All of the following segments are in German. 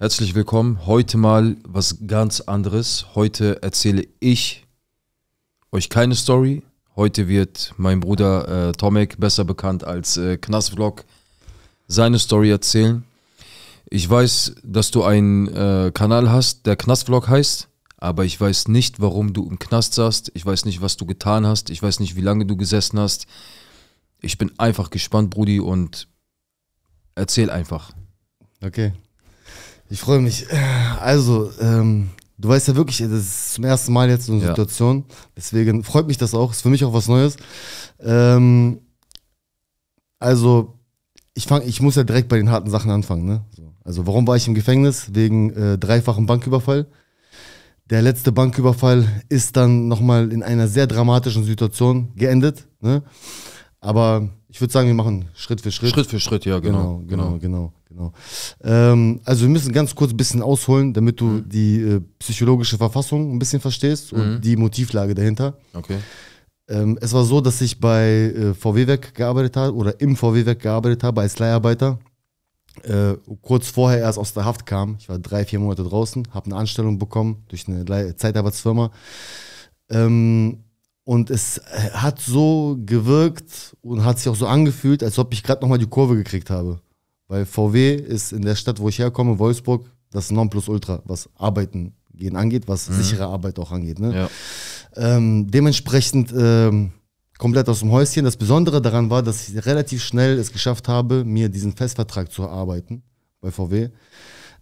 Herzlich willkommen. Heute mal was ganz anderes. Heute erzähle ich euch keine Story. Heute wird mein Bruder äh, Tomek, besser bekannt als äh, Knastvlog, seine Story erzählen. Ich weiß, dass du einen äh, Kanal hast, der Knastvlog heißt, aber ich weiß nicht, warum du im Knast saßt. Ich weiß nicht, was du getan hast. Ich weiß nicht, wie lange du gesessen hast. Ich bin einfach gespannt, Brudi, und erzähl einfach. Okay. Ich freue mich. Also, ähm, du weißt ja wirklich, das ist zum ersten Mal jetzt so eine ja. Situation. Deswegen freut mich das auch. Ist für mich auch was Neues. Ähm, also, ich, fang, ich muss ja direkt bei den harten Sachen anfangen. Ne? Also, warum war ich im Gefängnis? Wegen äh, dreifachen Banküberfall. Der letzte Banküberfall ist dann nochmal in einer sehr dramatischen Situation geendet. Ne? Aber ich würde sagen, wir machen Schritt für Schritt. Schritt für Schritt, ja, genau. Genau, genau, genau. genau. Genau. Ähm, also wir müssen ganz kurz ein bisschen ausholen, damit du mhm. die äh, psychologische Verfassung ein bisschen verstehst und mhm. die Motivlage dahinter. Okay. Ähm, es war so, dass ich bei äh, VW-Werk gearbeitet habe oder im VW-Werk gearbeitet habe als Leiharbeiter. Äh, kurz vorher erst aus der Haft kam. Ich war drei, vier Monate draußen, habe eine Anstellung bekommen durch eine Zeitarbeitsfirma. Ähm, und es äh, hat so gewirkt und hat sich auch so angefühlt, als ob ich gerade nochmal die Kurve gekriegt habe. Weil VW ist in der Stadt, wo ich herkomme, Wolfsburg, das Nonplusultra, was Arbeiten gehen angeht, was mhm. sichere Arbeit auch angeht. Ne? Ja. Ähm, dementsprechend ähm, komplett aus dem Häuschen. Das Besondere daran war, dass ich relativ schnell es geschafft habe, mir diesen Festvertrag zu erarbeiten bei VW.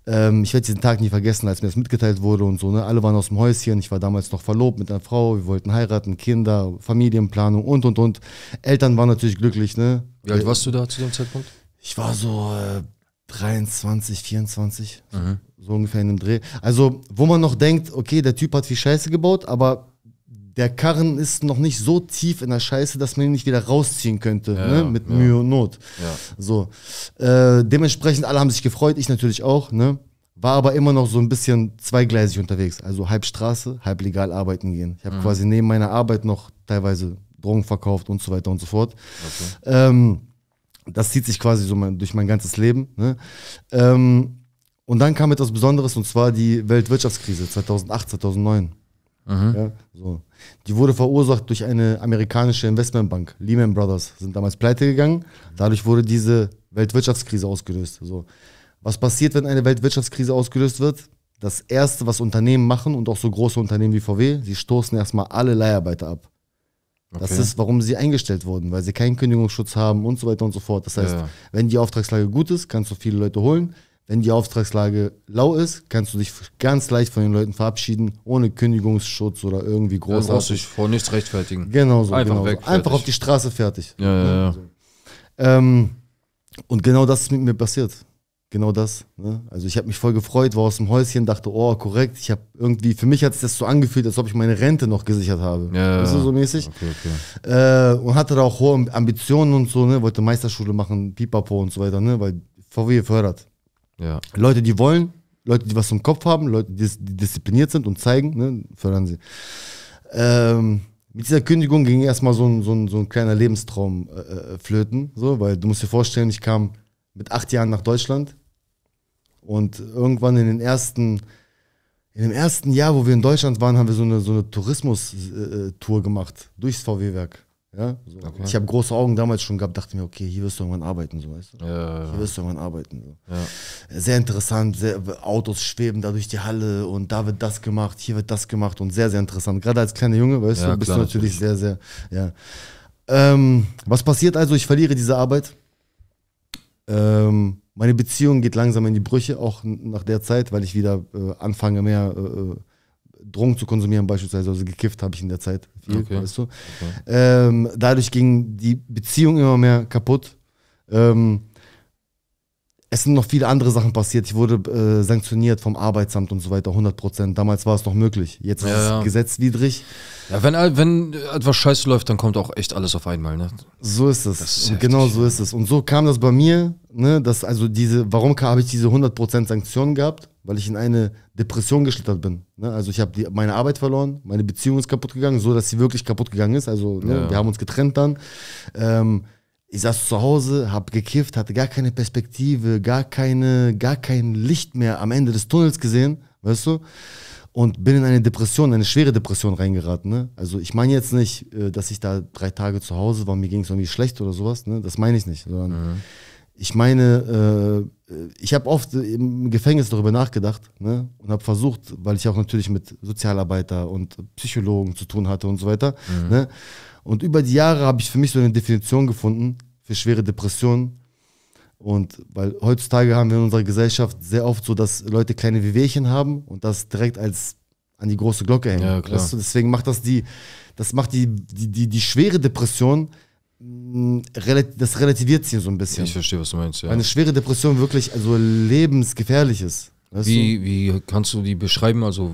Ähm, ich werde diesen Tag nie vergessen, als mir das mitgeteilt wurde und so. Ne? Alle waren aus dem Häuschen. Ich war damals noch verlobt mit einer Frau. Wir wollten heiraten, Kinder, Familienplanung und und und. Eltern waren natürlich glücklich. Ne? Wie alt warst du da zu dem Zeitpunkt? ich war so äh, 23, 24, mhm. so ungefähr in dem Dreh. Also, wo man noch denkt, okay, der Typ hat viel Scheiße gebaut, aber der Karren ist noch nicht so tief in der Scheiße, dass man ihn nicht wieder rausziehen könnte, ja, ne? mit ja. Mühe und Not. Ja. So. Äh, dementsprechend, alle haben sich gefreut, ich natürlich auch, ne? War aber immer noch so ein bisschen zweigleisig unterwegs. Also halb Straße, halb legal arbeiten gehen. Ich habe mhm. quasi neben meiner Arbeit noch teilweise Drogen verkauft und so weiter und so fort. Okay. Ähm, das zieht sich quasi so mein, durch mein ganzes Leben. Ne? Ähm, und dann kam etwas Besonderes und zwar die Weltwirtschaftskrise 2008, 2009. Mhm. Ja, so. Die wurde verursacht durch eine amerikanische Investmentbank. Lehman Brothers sind damals pleite gegangen. Dadurch wurde diese Weltwirtschaftskrise ausgelöst. So. Was passiert, wenn eine Weltwirtschaftskrise ausgelöst wird? Das Erste, was Unternehmen machen und auch so große Unternehmen wie VW, sie stoßen erstmal alle Leiharbeiter ab. Okay. Das ist, warum sie eingestellt wurden, weil sie keinen Kündigungsschutz haben und so weiter und so fort. Das heißt, ja. wenn die Auftragslage gut ist, kannst du viele Leute holen. Wenn die Auftragslage lau ist, kannst du dich ganz leicht von den Leuten verabschieden, ohne Kündigungsschutz oder irgendwie großartig. Ja, du brauchst dich vor nichts rechtfertigen. Genau so. Einfach, genau weg, so. Einfach auf die Straße fertig. Ja, ja, ja. Ähm, und genau das ist mit mir passiert genau das. Ne? Also ich habe mich voll gefreut, war aus dem Häuschen, dachte, oh, korrekt. Ich habe irgendwie, für mich hat es das so angefühlt, als ob ich meine Rente noch gesichert habe. Ja, weißt du, so mäßig. Okay, okay. Äh, und hatte da auch hohe Ambitionen und so, ne? Wollte Meisterschule machen, Pipapo und so weiter, ne? Weil VW fördert. Ja. Leute, die wollen, Leute, die was im Kopf haben, Leute, die, diszipliniert sind und zeigen, ne? fördern sie. Ähm, mit dieser Kündigung ging erstmal so ein, so ein, so ein kleiner Lebenstraum äh, äh flöten, so, weil du musst dir vorstellen, ich kam mit acht Jahren nach Deutschland. Und irgendwann in den ersten, in dem ersten Jahr, wo wir in Deutschland waren, haben wir so eine, so eine Tourismus-Tour äh, äh, gemacht durchs VW-Werk. Ja? So. Okay. Ich habe große Augen damals schon gehabt, dachte mir, okay, hier wirst du irgendwann arbeiten, so weißt du? Ja, ja, hier wirst du irgendwann arbeiten. So. Sehr interessant, sehr, Autos schweben da durch die Halle und da wird das gemacht, hier wird das gemacht und sehr, sehr interessant. Gerade als kleiner Junge, weißt du, bist klar, du natürlich, natürlich sehr, sehr, ja. Ähm, was passiert also? Ich verliere diese Arbeit ähm, meine Beziehung geht langsam in die Brüche, auch nach der Zeit, weil ich wieder äh, anfange, mehr äh, äh, Drogen zu konsumieren, beispielsweise. Also gekifft habe ich in der Zeit viel, okay. weißt du. Okay. Ähm, dadurch ging die Beziehung immer mehr kaputt. Ähm, es sind noch viele andere Sachen passiert. Ich wurde äh, sanktioniert vom Arbeitsamt und so weiter, 100 Prozent. Damals war es noch möglich. Jetzt ja, ist es ja. gesetzwidrig. Ja, wenn, wenn etwas scheiße läuft, dann kommt auch echt alles auf einmal. Ne? So ist es. Ist genau so ist es. Und so kam das bei mir. Ne, dass also diese, warum habe ich diese 100 Prozent Sanktionen gehabt? Weil ich in eine Depression geschlittert bin. Ne? Also ich habe meine Arbeit verloren, meine Beziehung ist kaputt gegangen, so dass sie wirklich kaputt gegangen ist. Also ne, ja. wir haben uns getrennt dann. Ähm, ich saß zu Hause, hab gekifft, hatte gar keine Perspektive, gar, keine, gar kein Licht mehr am Ende des Tunnels gesehen, weißt du? Und bin in eine Depression, eine schwere Depression reingeraten. Ne? Also ich meine jetzt nicht, äh, dass ich da drei Tage zu Hause war, mir ging es irgendwie schlecht oder sowas, ne? das meine ich nicht. Sondern mhm. Ich meine, äh, ich habe oft im Gefängnis darüber nachgedacht ne? und habe versucht, weil ich auch natürlich mit Sozialarbeiter und Psychologen zu tun hatte und so weiter, mhm. ne? Und über die Jahre habe ich für mich so eine Definition gefunden für schwere Depressionen. Und weil heutzutage haben wir in unserer Gesellschaft sehr oft so, dass Leute kleine Wehwehchen haben und das direkt als an die große Glocke hängen. Ja, klar. Weißt du? Deswegen macht das die, das macht die, die, die, die schwere Depression mm, das relativiert sie so ein bisschen. Ich verstehe, was du meinst, ja. Eine schwere Depression wirklich also lebensgefährlich ist. Wie, du? wie kannst du die beschreiben? Also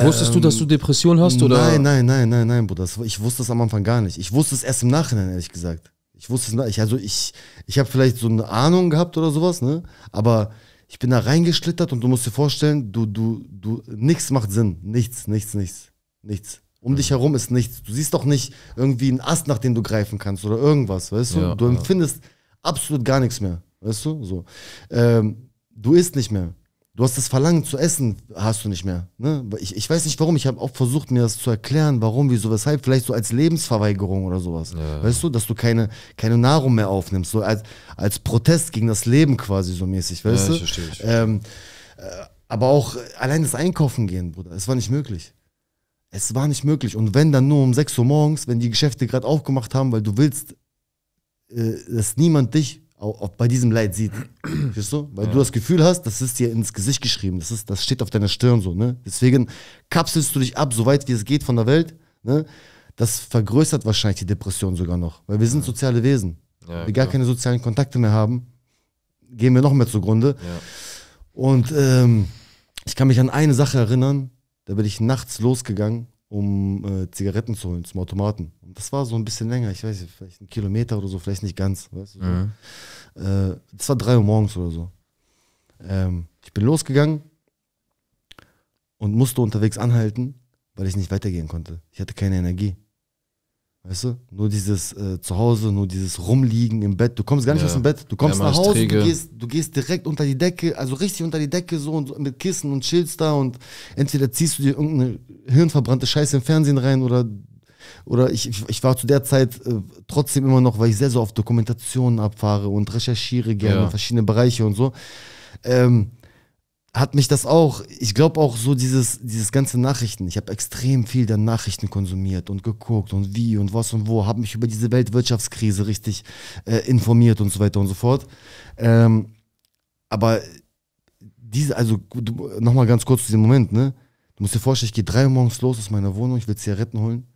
Wusstest du, dass du Depression hast? Oder? Nein, nein, nein, nein, nein, Bruder. Ich wusste es am Anfang gar nicht. Ich wusste es erst im Nachhinein, ehrlich gesagt. Ich wusste es, ich, also ich, ich habe vielleicht so eine Ahnung gehabt oder sowas, ne? Aber ich bin da reingeschlittert und du musst dir vorstellen, du, du, du, nichts macht Sinn. Nichts, nichts, nichts, nichts. Um mhm. dich herum ist nichts. Du siehst doch nicht irgendwie einen Ast, nach dem du greifen kannst oder irgendwas, weißt du? Ja, du empfindest ja. absolut gar nichts mehr, weißt du? So. Ähm, du isst nicht mehr du hast das Verlangen zu essen, hast du nicht mehr. Ne? Ich, ich weiß nicht warum, ich habe auch versucht, mir das zu erklären, warum, wieso, weshalb, vielleicht so als Lebensverweigerung oder sowas. Ja. Weißt du, dass du keine, keine Nahrung mehr aufnimmst, so als, als Protest gegen das Leben quasi so mäßig, weißt ja, du? verstehe, ich verstehe. Ähm, äh, aber auch allein das Einkaufen gehen, Bruder, es war nicht möglich. Es war nicht möglich. Und wenn dann nur um 6 Uhr morgens, wenn die Geschäfte gerade aufgemacht haben, weil du willst, äh, dass niemand dich auch, auch bei diesem Leid sieht. Verstehst du? Weil ja. du das Gefühl hast, das ist dir ins Gesicht geschrieben, das, ist, das steht auf deiner Stirn so. Ne? Deswegen kapselst du dich ab, so weit wie es geht von der Welt. Ne? Das vergrößert wahrscheinlich die Depression sogar noch, weil wir sind soziale Wesen. Ja, wir gar keine sozialen Kontakte mehr haben, gehen wir noch mehr zugrunde. Ja. Und ähm, ich kann mich an eine Sache erinnern, da bin ich nachts losgegangen um äh, Zigaretten zu holen zum Automaten. Und das war so ein bisschen länger, ich weiß nicht, vielleicht einen Kilometer oder so, vielleicht nicht ganz. Weißt du, mhm. so. äh, das war drei Uhr morgens oder so. Ähm, ich bin losgegangen und musste unterwegs anhalten, weil ich nicht weitergehen konnte. Ich hatte keine Energie. Weißt du? Nur dieses äh, Zuhause, nur dieses Rumliegen im Bett. Du kommst gar nicht ja. aus dem Bett. Du kommst ja, nach Hause, du gehst, du gehst direkt unter die Decke, also richtig unter die Decke so und mit Kissen und chillst da und entweder ziehst du dir irgendeine hirnverbrannte Scheiße im Fernsehen rein oder oder ich, ich war zu der Zeit äh, trotzdem immer noch, weil ich sehr so auf Dokumentationen abfahre und recherchiere gerne ja. verschiedene Bereiche und so. Ähm, hat mich das auch, ich glaube auch so dieses, dieses ganze Nachrichten, ich habe extrem viel der Nachrichten konsumiert und geguckt und wie und was und wo, habe mich über diese Weltwirtschaftskrise richtig äh, informiert und so weiter und so fort. Ähm, aber diese, also nochmal ganz kurz zu diesem Moment, ne? Du musst dir vorstellen, ich gehe drei Uhr morgens los aus meiner Wohnung, ich will Zigaretten holen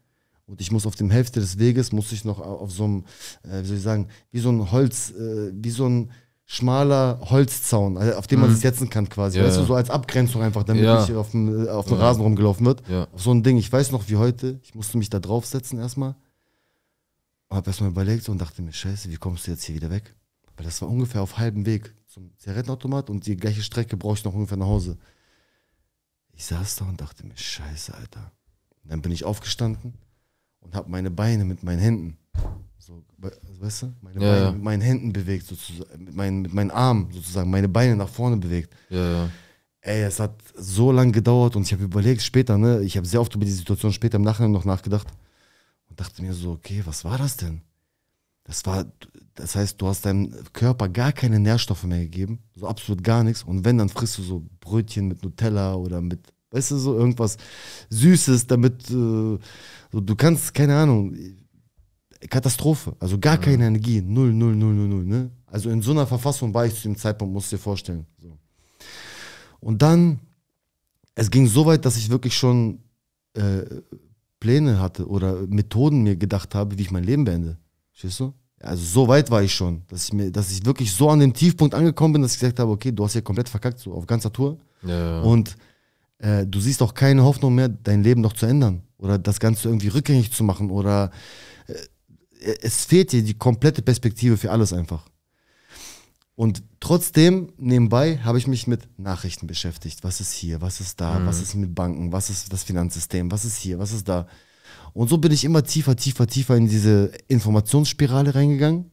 und ich muss auf dem Hälfte des Weges, muss ich noch auf so einem, äh, wie soll ich sagen, wie so ein Holz, äh, wie so ein schmaler Holzzaun, also auf dem man mhm. sich setzen kann quasi. Ja, weißt du, so als Abgrenzung einfach, damit ja. nicht auf dem, auf dem ja. Rasen rumgelaufen wird. Ja. Auf so ein Ding. Ich weiß noch wie heute, ich musste mich da draufsetzen erstmal. Hab erstmal überlegt und dachte mir, scheiße, wie kommst du jetzt hier wieder weg? Weil das war ungefähr auf halbem Weg zum Zigarettenautomat und die gleiche Strecke brauche ich noch ungefähr nach Hause. Ich saß da und dachte mir, scheiße, Alter. Und dann bin ich aufgestanden und hab meine Beine mit meinen Händen so, also weißt du? Meine ja, Beine, ja. mit meinen Händen bewegt, sozusagen, mit meinen, mit meinen Armen sozusagen, meine Beine nach vorne bewegt. Ja, ja. Ey, es hat so lange gedauert und ich habe überlegt, später, ne, ich habe sehr oft über die Situation später im Nachhinein noch nachgedacht und dachte mir so, okay, was war das denn? Das war, das heißt, du hast deinem Körper gar keine Nährstoffe mehr gegeben, so absolut gar nichts. Und wenn, dann frisst du so Brötchen mit Nutella oder mit, weißt du, so irgendwas Süßes, damit äh, so, du kannst, keine Ahnung, Katastrophe. Also gar ja. keine mhm. Energie. Null, null, null, null, null. Ne? Also in so einer Verfassung war ich zu dem Zeitpunkt, musst du dir vorstellen. So. Und dann, es ging so weit, dass ich wirklich schon äh, Pläne hatte oder Methoden mir gedacht habe, wie ich mein Leben beende. Verstehst du? Also so weit war ich schon, dass ich, mir, dass ich wirklich so an dem Tiefpunkt angekommen bin, dass ich gesagt habe, okay, du hast hier komplett verkackt, so auf ganzer Tour. Ja. Und äh, du siehst auch keine Hoffnung mehr, dein Leben noch zu ändern oder das Ganze irgendwie rückgängig zu machen oder es fehlt dir die komplette Perspektive für alles einfach. Und trotzdem, nebenbei, habe ich mich mit Nachrichten beschäftigt. Was ist hier? Was ist da? Mhm. Was ist mit Banken? Was ist das Finanzsystem? Was ist hier? Was ist da? Und so bin ich immer tiefer, tiefer, tiefer in diese Informationsspirale reingegangen.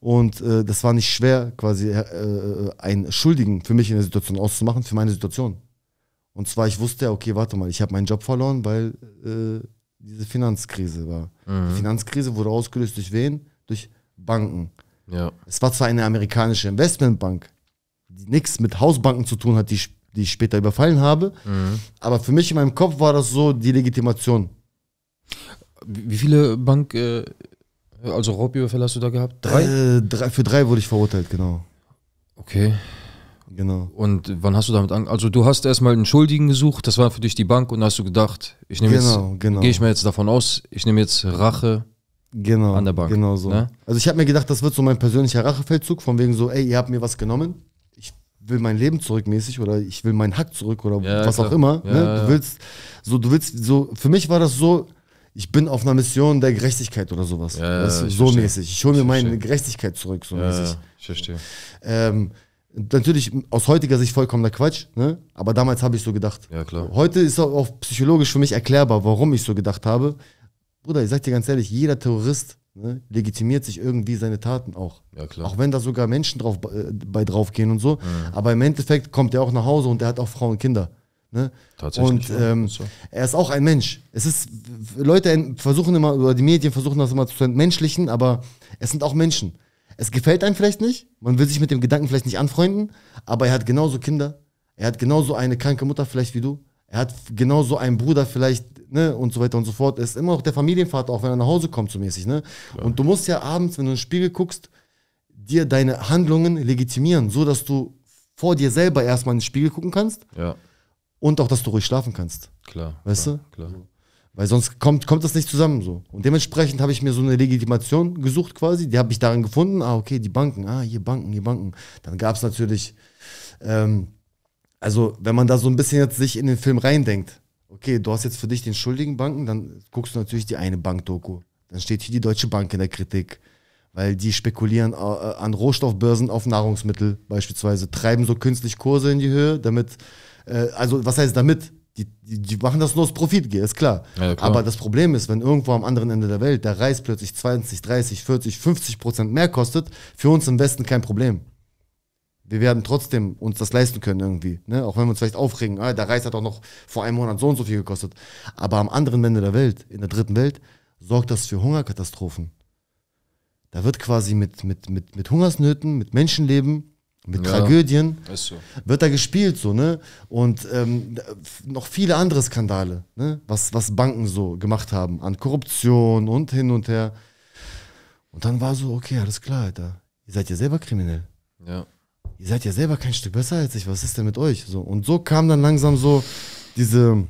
Und äh, das war nicht schwer, quasi äh, äh einen Schuldigen für mich in der Situation auszumachen, für meine Situation. Und zwar, ich wusste, okay, warte mal, ich habe meinen Job verloren, weil äh, diese Finanzkrise war. Mhm. Die Finanzkrise wurde ausgelöst durch wen? Durch Banken. Ja. Es war zwar eine amerikanische Investmentbank, die nichts mit Hausbanken zu tun hat, die, die ich später überfallen habe, mhm. aber für mich in meinem Kopf war das so die Legitimation. Wie viele Bank, äh, also Raubüberfälle hast du da gehabt? Drei? Äh, drei? Für drei wurde ich verurteilt, genau. Okay. Genau. Und wann hast du damit angefangen? Also du hast erstmal einen Schuldigen gesucht, das war für dich die Bank und da hast du gedacht, ich nehme genau, jetzt, genau. genau. gehe ich mir jetzt davon aus, ich nehme jetzt Rache genau, an der Bank. Genau so. Ne? Also ich habe mir gedacht, das wird so mein persönlicher Rachefeldzug, von wegen so, ey, ihr habt mir was genommen, ich will mein Leben zurückmäßig oder ich will meinen Hack zurück oder ja, was klar. auch immer. Ja, ne? Du willst, so, du willst, so, für mich war das so, ich bin auf einer Mission der Gerechtigkeit oder sowas. Ja, so verstehe. mäßig. Ich hole mir meine Gerechtigkeit zurück, so mäßig. Ich verstehe. Ähm, Natürlich aus heutiger Sicht vollkommener Quatsch, ne? aber damals habe ich so gedacht. Ja, klar. Heute ist auch, auch psychologisch für mich erklärbar, warum ich so gedacht habe. Bruder, ich sage dir ganz ehrlich, jeder Terrorist ne, legitimiert sich irgendwie seine Taten auch. Ja, klar. Auch wenn da sogar Menschen drauf, äh, bei draufgehen und so. Mhm. Aber im Endeffekt kommt er auch nach Hause und er hat auch Frauen und Kinder. Ne? Tatsächlich. Und ähm, so. er ist auch ein Mensch. Es ist, Leute versuchen immer, oder die Medien versuchen das immer zu entmenschlichen, aber es sind auch Menschen. Es gefällt einem vielleicht nicht, man will sich mit dem Gedanken vielleicht nicht anfreunden, aber er hat genauso Kinder, er hat genauso eine kranke Mutter vielleicht wie du, er hat genauso einen Bruder vielleicht, ne, und so weiter und so fort. Er ist immer noch der Familienvater, auch wenn er nach Hause kommt, so mäßig, ne? Ja. Und du musst ja abends, wenn du in den Spiegel guckst, dir deine Handlungen legitimieren, so dass du vor dir selber erstmal in den Spiegel gucken kannst. Ja. Und auch, dass du ruhig schlafen kannst. Klar. Weißt klar, du? Klar. Weil sonst kommt, kommt das nicht zusammen so. Und dementsprechend habe ich mir so eine Legitimation gesucht quasi. Die habe ich darin gefunden. Ah, okay, die Banken. Ah, hier Banken, hier Banken. Dann gab es natürlich, ähm, also wenn man da so ein bisschen jetzt sich in den Film reindenkt. Okay, du hast jetzt für dich den schuldigen Banken, dann guckst du natürlich die eine Bank-Doku. Dann steht hier die Deutsche Bank in der Kritik, weil die spekulieren äh, äh, an Rohstoffbörsen auf Nahrungsmittel beispielsweise, treiben so künstlich Kurse in die Höhe, damit, äh, also was heißt damit? die, die, die, machen das nur aus Profitgier, ist klar. Ja, klar. Aber das Problem ist, wenn irgendwo am anderen Ende der Welt der Reis plötzlich 20, 30, 40, 50 Prozent mehr kostet, für uns im Westen kein Problem. Wir werden trotzdem uns das leisten können irgendwie. Ne? Auch wenn wir uns vielleicht aufregen, ah, der Reis hat auch noch vor einem Monat so und so viel gekostet. Aber am anderen Ende der Welt, in der dritten Welt, sorgt das für Hungerkatastrophen. Da wird quasi mit, mit, mit, mit Hungersnöten, mit Menschenleben mit ja, Tragödien, so. wird da gespielt so, ne? Und ähm, noch viele andere Skandale, ne? Was, was Banken so gemacht haben an Korruption und hin und her. Und dann war so, okay, alles klar, Alter. Ihr seid ja selber kriminell. Ja. Ihr seid ja selber kein Stück besser als ich. Was ist denn mit euch? So. Und so kam dann langsam so diese,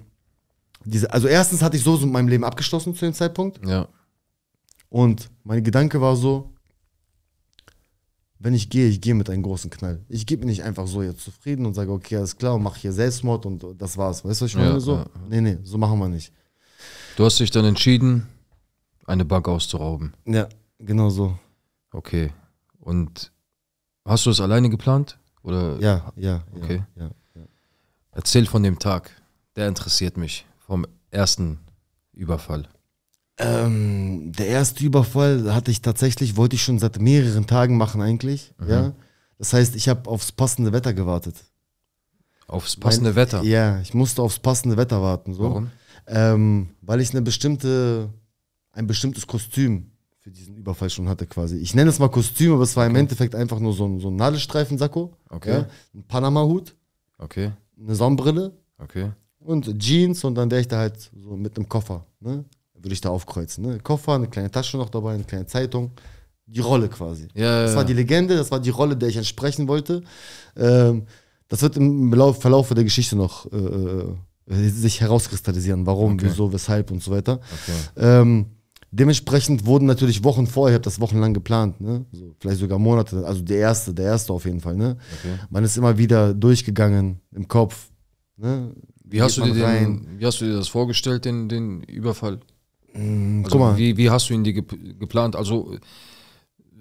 diese, also erstens hatte ich so, so mit meinem Leben abgeschlossen zu dem Zeitpunkt. Ja. Und mein Gedanke war so, wenn ich gehe, ich gehe mit einem großen Knall. Ich gebe mir nicht einfach so jetzt zufrieden und sage, okay, alles klar, mach hier Selbstmord und das war's. Weißt du, was ich meine? Ja, so? Ja. Nee, nee, so machen wir nicht. Du hast dich dann entschieden, eine Bank auszurauben. Ja, genau so. Okay. Und hast du es alleine geplant? Oder? Ja, ja. Okay. Ja, ja, ja. Erzähl von dem Tag. Der interessiert mich. Vom ersten Überfall. Ähm, der erste Überfall hatte ich tatsächlich, wollte ich schon seit mehreren Tagen machen eigentlich. Mhm. Ja? Das heißt, ich habe aufs passende Wetter gewartet. Aufs passende mein, Wetter? Ja, ich musste aufs passende Wetter warten. So. Warum? Ähm, weil ich eine bestimmte, ein bestimmtes Kostüm für diesen Überfall schon hatte quasi. Ich nenne es mal Kostüm, aber es war okay. im Endeffekt einfach nur so ein, so ein Nadelstreifensacko, okay. ja? ein Panama-Hut, okay. eine Sonnenbrille okay. und Jeans und dann wäre ich da halt so mit einem Koffer. Ne? würde ich da aufkreuzen. Ne? Koffer, eine kleine Tasche noch dabei, eine kleine Zeitung. Die Rolle quasi. Ja, das ja. war die Legende, das war die Rolle, der ich entsprechen wollte. Ähm, das wird im Verlauf der Geschichte noch äh, äh, sich herauskristallisieren, warum, okay. wieso, weshalb und so weiter. Okay. Ähm, dementsprechend wurden natürlich Wochen vorher, ich habe das wochenlang geplant, ne? so, vielleicht sogar Monate, also der erste, der erste auf jeden Fall. Ne? Okay. Man ist immer wieder durchgegangen im Kopf. Ne? Wie, hast du dir den, wie hast du dir das vorgestellt, den, den Überfall? Hm, also guck mal. Wie, wie, hast du ihn dir geplant? Also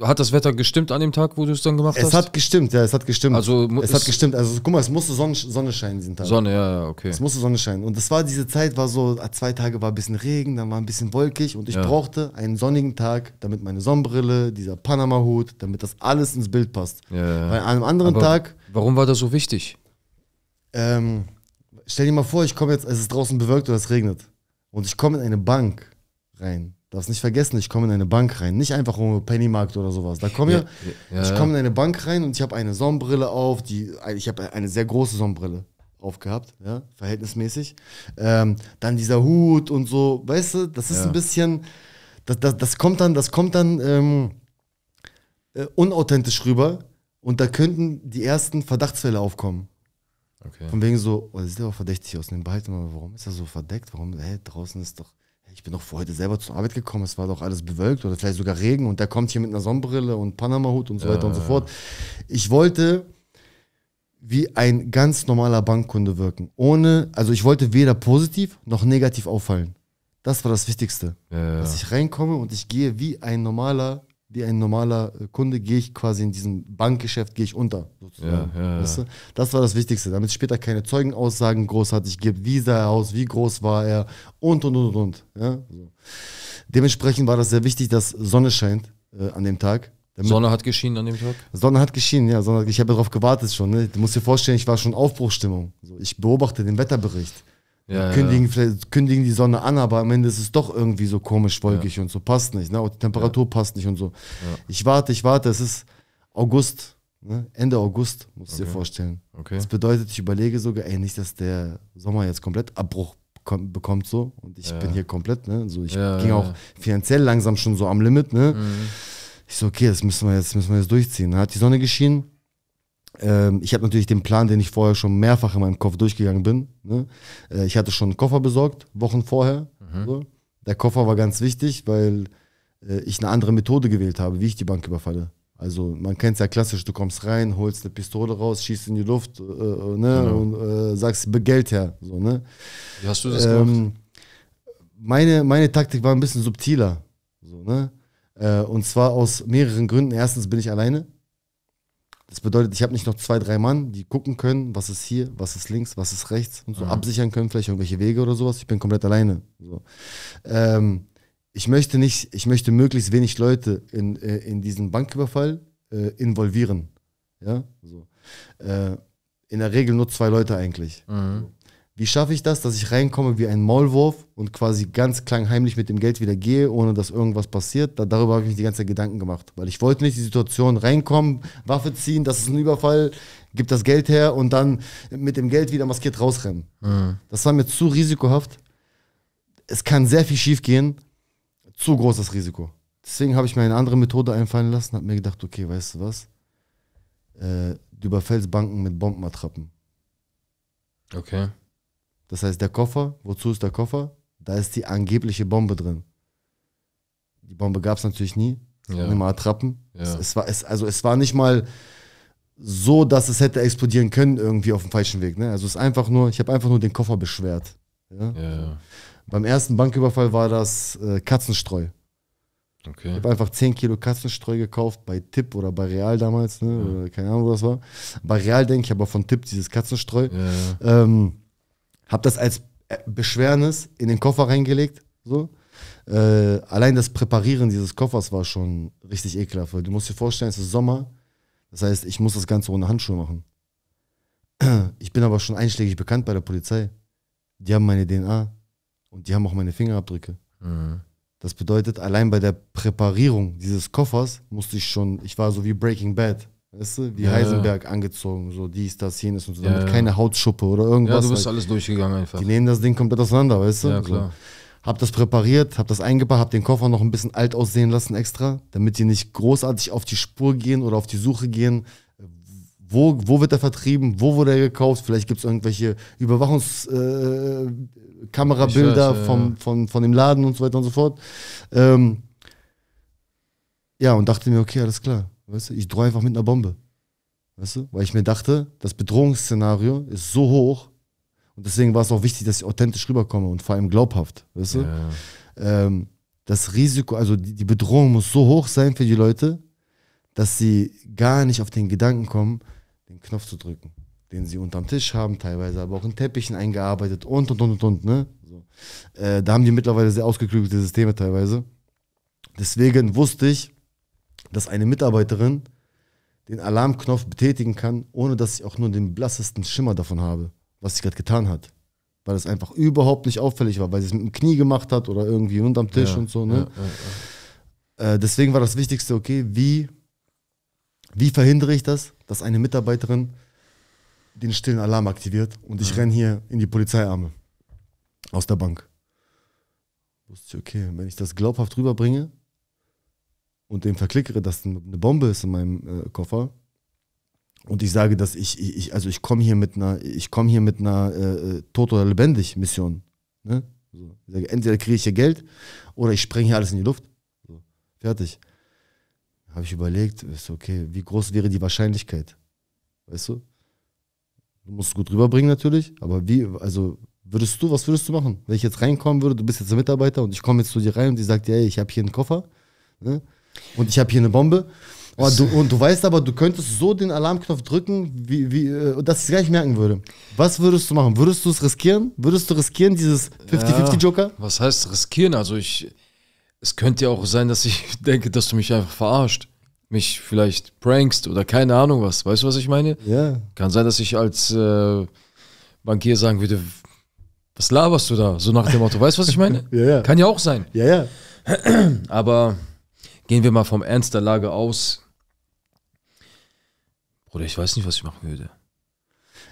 hat das Wetter gestimmt an dem Tag, wo du es dann gemacht hast? Es hat gestimmt, ja, es hat gestimmt. Also es hat gestimmt. Also guck mal, es musste Sonne, Sonne scheinen diesen Tag. Sonne, ja, ja, okay. Es musste Sonne scheinen. Und das war diese Zeit, war so, ah, zwei Tage war ein bisschen Regen, dann war ein bisschen wolkig und ich ja. brauchte einen sonnigen Tag, damit meine Sonnenbrille, dieser Panama-Hut, damit das alles ins Bild passt. Ja, ja. einem anderen Aber Tag. Warum war das so wichtig? Ähm, stell dir mal vor, ich komme jetzt, es ist draußen bewölkt oder es regnet. Und ich komme in eine Bank rein. Du nicht vergessen, ich komme in eine Bank rein. Nicht einfach um Pennymarkt oder sowas. Da komme ja, ja, ich komme in eine Bank rein und ich habe eine Sonnenbrille auf, die, ich habe eine sehr große Sonnenbrille aufgehabt, ja, verhältnismäßig. Ähm, dann dieser Hut und so, weißt du, das ist ja. ein bisschen, das, das, das kommt dann, das kommt dann ähm, äh, unauthentisch rüber und da könnten die ersten Verdachtsfälle aufkommen. Okay. Von wegen so, oh, das sieht aber verdächtig aus, den behalten aber warum ist er so verdeckt? Warum, hey, draußen ist doch, ich bin doch vor heute selber zur Arbeit gekommen, es war doch alles bewölkt oder vielleicht sogar Regen und der kommt hier mit einer Sonnenbrille und Panama-Hut und so weiter ja, und so äh. fort. Ich wollte wie ein ganz normaler Bankkunde wirken. Ohne, also ich wollte weder positiv noch negativ auffallen. Das war das Wichtigste. Ja, ja. Dass ich reinkomme und ich gehe wie ein normaler wie ein normaler äh, Kunde gehe ich quasi in diesem Bankgeschäft, gehe ich unter. Sozusagen. Ja, ja, weißt du? Das war das Wichtigste, damit es später keine Zeugenaussagen großartig gibt, wie sah er aus, wie groß war er und, und, und, und. Ja? So. Also, dementsprechend war das sehr wichtig, dass Sonne scheint äh, an dem Tag. Sonne hat geschienen an dem Tag? Sonne hat geschienen, ja. Sonne, ich habe darauf gewartet schon. Ne? Du musst dir vorstellen, ich war schon Aufbruchstimmung. So, ich beobachte den Wetterbericht. Ja, kündigen, ja. kündigen die Sonne an, aber am Ende ist es doch irgendwie so komisch wolkig ja. und so, passt nicht. Ne? Auch die Temperatur passt nicht und so. Ich warte, ich warte, es ist August, ne? Ende August, muss du okay. dir vorstellen. Okay. Das bedeutet, ich überlege sogar, ey, nicht, dass der Sommer jetzt komplett Abbruch bekommt, so und ich bin hier komplett, ne? so, ich ging auch finanziell langsam schon so am Limit. Ne? Mhm. Ich so, okay, das müssen wir jetzt, müssen wir jetzt durchziehen. Da hat die Sonne geschienen, ähm, ich habe natürlich den Plan, den ich vorher schon mehrfach in meinem Kopf durchgegangen bin. Ne? Äh, ich hatte schon einen Koffer besorgt, Wochen vorher. Mhm. So. Der Koffer war ganz wichtig, weil äh, ich eine andere Methode gewählt habe, wie ich die Bank überfalle. Also man kennt es ja klassisch, du kommst rein, holst eine Pistole raus, schießt in die Luft äh, äh ne, genau. und äh, sagst, begelt her. So, ne? Wie hast du das ähm, gemacht? Meine, meine Taktik war ein bisschen subtiler. So, ne? Äh, und zwar aus mehreren Gründen. Erstens bin ich alleine. Das bedeutet, ich habe nicht noch zwei, drei Mann, die gucken können, was ist hier, was ist links, was ist rechts und so mhm. absichern können, vielleicht irgendwelche Wege oder sowas. Ich bin komplett alleine. So. Ähm, ich möchte nicht, ich möchte möglichst wenig Leute in, äh, in diesen Banküberfall äh, involvieren. Ja, so. Äh, in der Regel nur zwei Leute eigentlich. Mhm. So. Wie schaffe ich das, dass ich reinkomme wie ein Maulwurf und quasi ganz klein heimlich mit dem Geld wieder gehe, ohne dass irgendwas passiert? Da, darüber habe ich mich die ganze Zeit Gedanken gemacht, weil ich wollte nicht die Situation reinkommen, Waffe ziehen, das ist ein Überfall, gib das Geld her und dann mit dem Geld wieder maskiert rausrennen. Mhm. Das war mir zu risikohaft. Es kann sehr viel schiefgehen. Zu großes Risiko. Deswegen habe ich mir eine andere Methode einfallen lassen, habe mir gedacht, okay, weißt du was? Äh, du überfällst Banken mit Bombenattrappen. Okay. Das heißt, der Koffer, wozu ist der Koffer? Da ist die angebliche Bombe drin. Die Bombe gab es natürlich nie. Es ja. waren immer Attrappen. Ja. Es, es, war, es, also es war nicht mal so, dass es hätte explodieren können, irgendwie auf dem falschen Weg. Ne? Also es ist einfach nur, ich habe einfach nur den Koffer beschwert. Ja? ja? Beim ersten Banküberfall war das äh, Katzenstreu. Okay. Ich habe einfach 10 Kilo Katzenstreu gekauft bei Tipp oder bei Real damals, ne? ja. keine Ahnung, wo das war. Bei Real denke ich, aber von Tipp dieses Katzenstreu. Ja. Ähm, habe das als äh, Beschwernis in den Koffer reingelegt. So. Äh, allein das Präparieren dieses Koffers war schon richtig ekelhaft. Weil Du musst dir vorstellen, es ist Sommer. Das heißt, ich muss das Ganze ohne Handschuhe machen. Ich bin aber schon einschlägig bekannt bei der Polizei. Die haben meine DNA und die haben auch meine Fingerabdrücke. Mhm. Das bedeutet, allein bei der Präparierung dieses Koffers musste ich schon, ich war so wie Breaking Bad weißt du, wie ja, Heisenberg ja. angezogen, so dies, das, jenes und so, damit keine Hautschuppe oder irgendwas. Ja, du bist halt. alles durchgegangen einfach. Die nehmen das Ding komplett auseinander, weißt du? Ja, klar. So. Hab das präpariert, hab das eingebaut, hab den Koffer noch ein bisschen alt aussehen lassen extra, damit die nicht großartig auf die Spur gehen oder auf die Suche gehen, wo, wo wird er vertrieben, wo wurde er gekauft, vielleicht gibt es irgendwelche Überwachungskamerabilder äh, ja. vom, von, von dem Laden und so weiter und so fort. Ähm ja, und dachte mir, okay, alles klar. Weißt du, ich drohe einfach mit einer Bombe. Weißt du? Weil ich mir dachte, das Bedrohungsszenario ist so hoch und deswegen war es auch wichtig, dass ich authentisch rüberkomme und vor allem glaubhaft. Weißt du? Ja. Ähm, das Risiko, also die, die Bedrohung muss so hoch sein für die Leute, dass sie gar nicht auf den Gedanken kommen, den Knopf zu drücken, den sie unterm Tisch haben, teilweise aber auch in Teppichen eingearbeitet und und und und und. Ne? So. Äh, da haben die mittlerweile sehr ausgeklügelte Systeme teilweise. Deswegen wusste ich, dass eine Mitarbeiterin den Alarmknopf betätigen kann, ohne dass ich auch nur den blassesten Schimmer davon habe, was sie gerade getan hat. Weil es einfach überhaupt nicht auffällig war, weil sie es mit dem Knie gemacht hat oder irgendwie unterm Tisch ja, und so. Ne? Ja, ja, äh, deswegen war das Wichtigste, okay, wie, wie verhindere ich das, dass eine Mitarbeiterin den stillen Alarm aktiviert und ich renne hier in die Polizeiarme aus der Bank. Wusste ich, okay, wenn ich das glaubhaft rüberbringe, und dem verklickere, dass eine Bombe ist in meinem äh, Koffer und ich sage, dass ich, ich also ich komme hier mit einer, ich komme hier mit einer äh, äh, tot oder lebendig Mission. Ne? So. Sage, entweder kriege ich hier Geld oder ich spreng hier alles in die Luft. So. Fertig. Habe ich überlegt, ist okay, wie groß wäre die Wahrscheinlichkeit? Weißt du? Du musst es gut rüberbringen natürlich, aber wie, also würdest du, was würdest du machen? Wenn ich jetzt reinkommen würde, du bist jetzt ein Mitarbeiter und ich komme jetzt zu dir rein und die sagt dir, ey, ich habe hier einen Koffer, ne? und ich habe hier eine Bombe. Und oh, du, und du weißt aber, du könntest so den Alarmknopf drücken, wie, wie, äh, dass ich es gar nicht merken würde. Was würdest du machen? Würdest du es riskieren? Würdest du riskieren, dieses 50-50-Joker? Ja, was heißt riskieren? Also ich. Es könnte ja auch sein, dass ich denke, dass du mich einfach verarscht. Mich vielleicht prankst oder keine Ahnung was. Weißt du, was ich meine? Ja. Kann sein, dass ich als äh, Bankier sagen würde, was laberst du da? So nach dem Motto, weißt du, was ich meine? ja, ja. Kann ja auch sein. Ja, ja. Aber Gehen wir mal vom Ernst der Lage aus. Bruder, ich weiß nicht, was ich machen würde.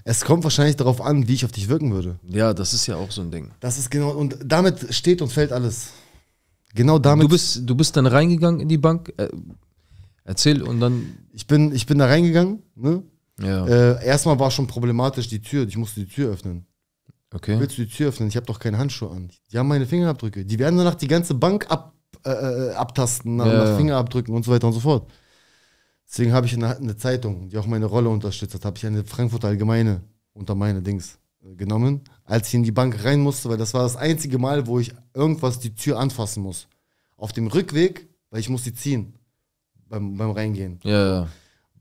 Es kommt wahrscheinlich darauf an, wie ich auf dich wirken würde. Ja, das ist ja auch so ein Ding. Das ist genau, und damit steht und fällt alles. Genau damit. Du bist, du bist dann reingegangen in die Bank. Äh, erzähl und dann. Ich bin, ich bin da reingegangen. Ne? Ja. Äh, erstmal war schon problematisch die Tür. Ich musste die Tür öffnen. Okay. Willst du die Tür öffnen? Ich habe doch keinen Handschuh an. Die haben meine Fingerabdrücke. Die werden danach die ganze Bank ab äh, äh, abtasten, nach, ja. nach Fingerabdrücken und so weiter und so fort. Deswegen habe ich eine, eine, Zeitung, die auch meine Rolle unterstützt hat, habe ich eine Frankfurter Allgemeine unter meine Dings äh, genommen, als ich in die Bank rein musste, weil das war das einzige Mal, wo ich irgendwas die Tür anfassen muss. Auf dem Rückweg, weil ich muss sie ziehen beim, beim Reingehen. Ja, ja.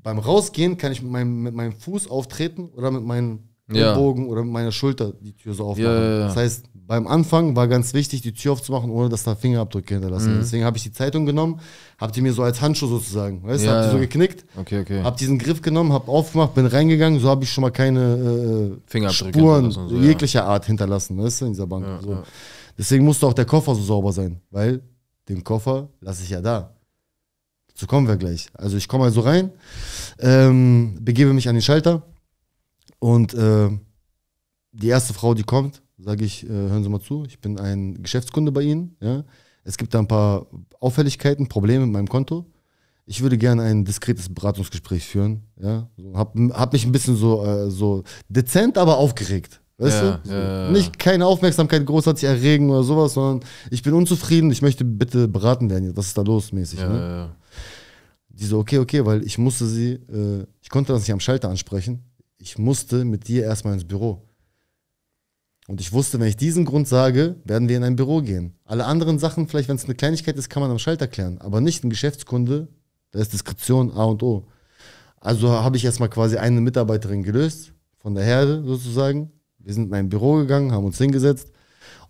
Beim Rausgehen kann ich mit meinem, mit meinem Fuß auftreten oder mit meinen ja. Bogen oder mit meiner Schulter die Tür so aufmachen. Ja, ja, das heißt, beim Anfang war ganz wichtig, die Tür aufzumachen, ohne dass da Fingerabdrücke hinterlassen. Mhm. Deswegen habe ich die Zeitung genommen, habe die mir so als Handschuh sozusagen, weißt du, ja, habe die so geknickt, okay, okay. habe diesen Griff genommen, habe aufgemacht, bin reingegangen, so habe ich schon mal keine äh, äh Spuren so, jeglicher Art hinterlassen, weißt du, in dieser Bank. So. Deswegen musste auch der Koffer so sauber sein, weil den Koffer lasse ich ja da. Dazu kommen wir gleich. Also ich komme also rein, ähm, begebe mich an den Schalter, und äh, die erste Frau, die kommt, sage ich, äh, hören Sie mal zu, ich bin ein Geschäftskunde bei Ihnen. Ja? Es gibt da ein paar Auffälligkeiten, Probleme mit meinem Konto. Ich würde gerne ein diskretes Beratungsgespräch führen. Ja? So, hab, hab mich ein bisschen so, äh, so dezent, aber aufgeregt. Weißt ja, du? So, ja, nicht keine Aufmerksamkeit großartig erregen oder sowas, sondern ich bin unzufrieden, ich möchte bitte beraten werden. Was ist da los mäßig? Ne? Die so, okay, okay, weil ich musste sie, äh, ich konnte das nicht am Schalter ansprechen ich musste mit dir erstmal ins Büro. Und ich wusste, wenn ich diesen Grund sage, werden wir in ein Büro gehen. Alle anderen Sachen, vielleicht wenn es eine Kleinigkeit ist, kann man am Schalter klären. Aber nicht ein Geschäftskunde, da ist Diskretion A und O. Also habe ich erstmal quasi eine Mitarbeiterin gelöst, von der Herde sozusagen. Wir sind in ein Büro gegangen, haben uns hingesetzt.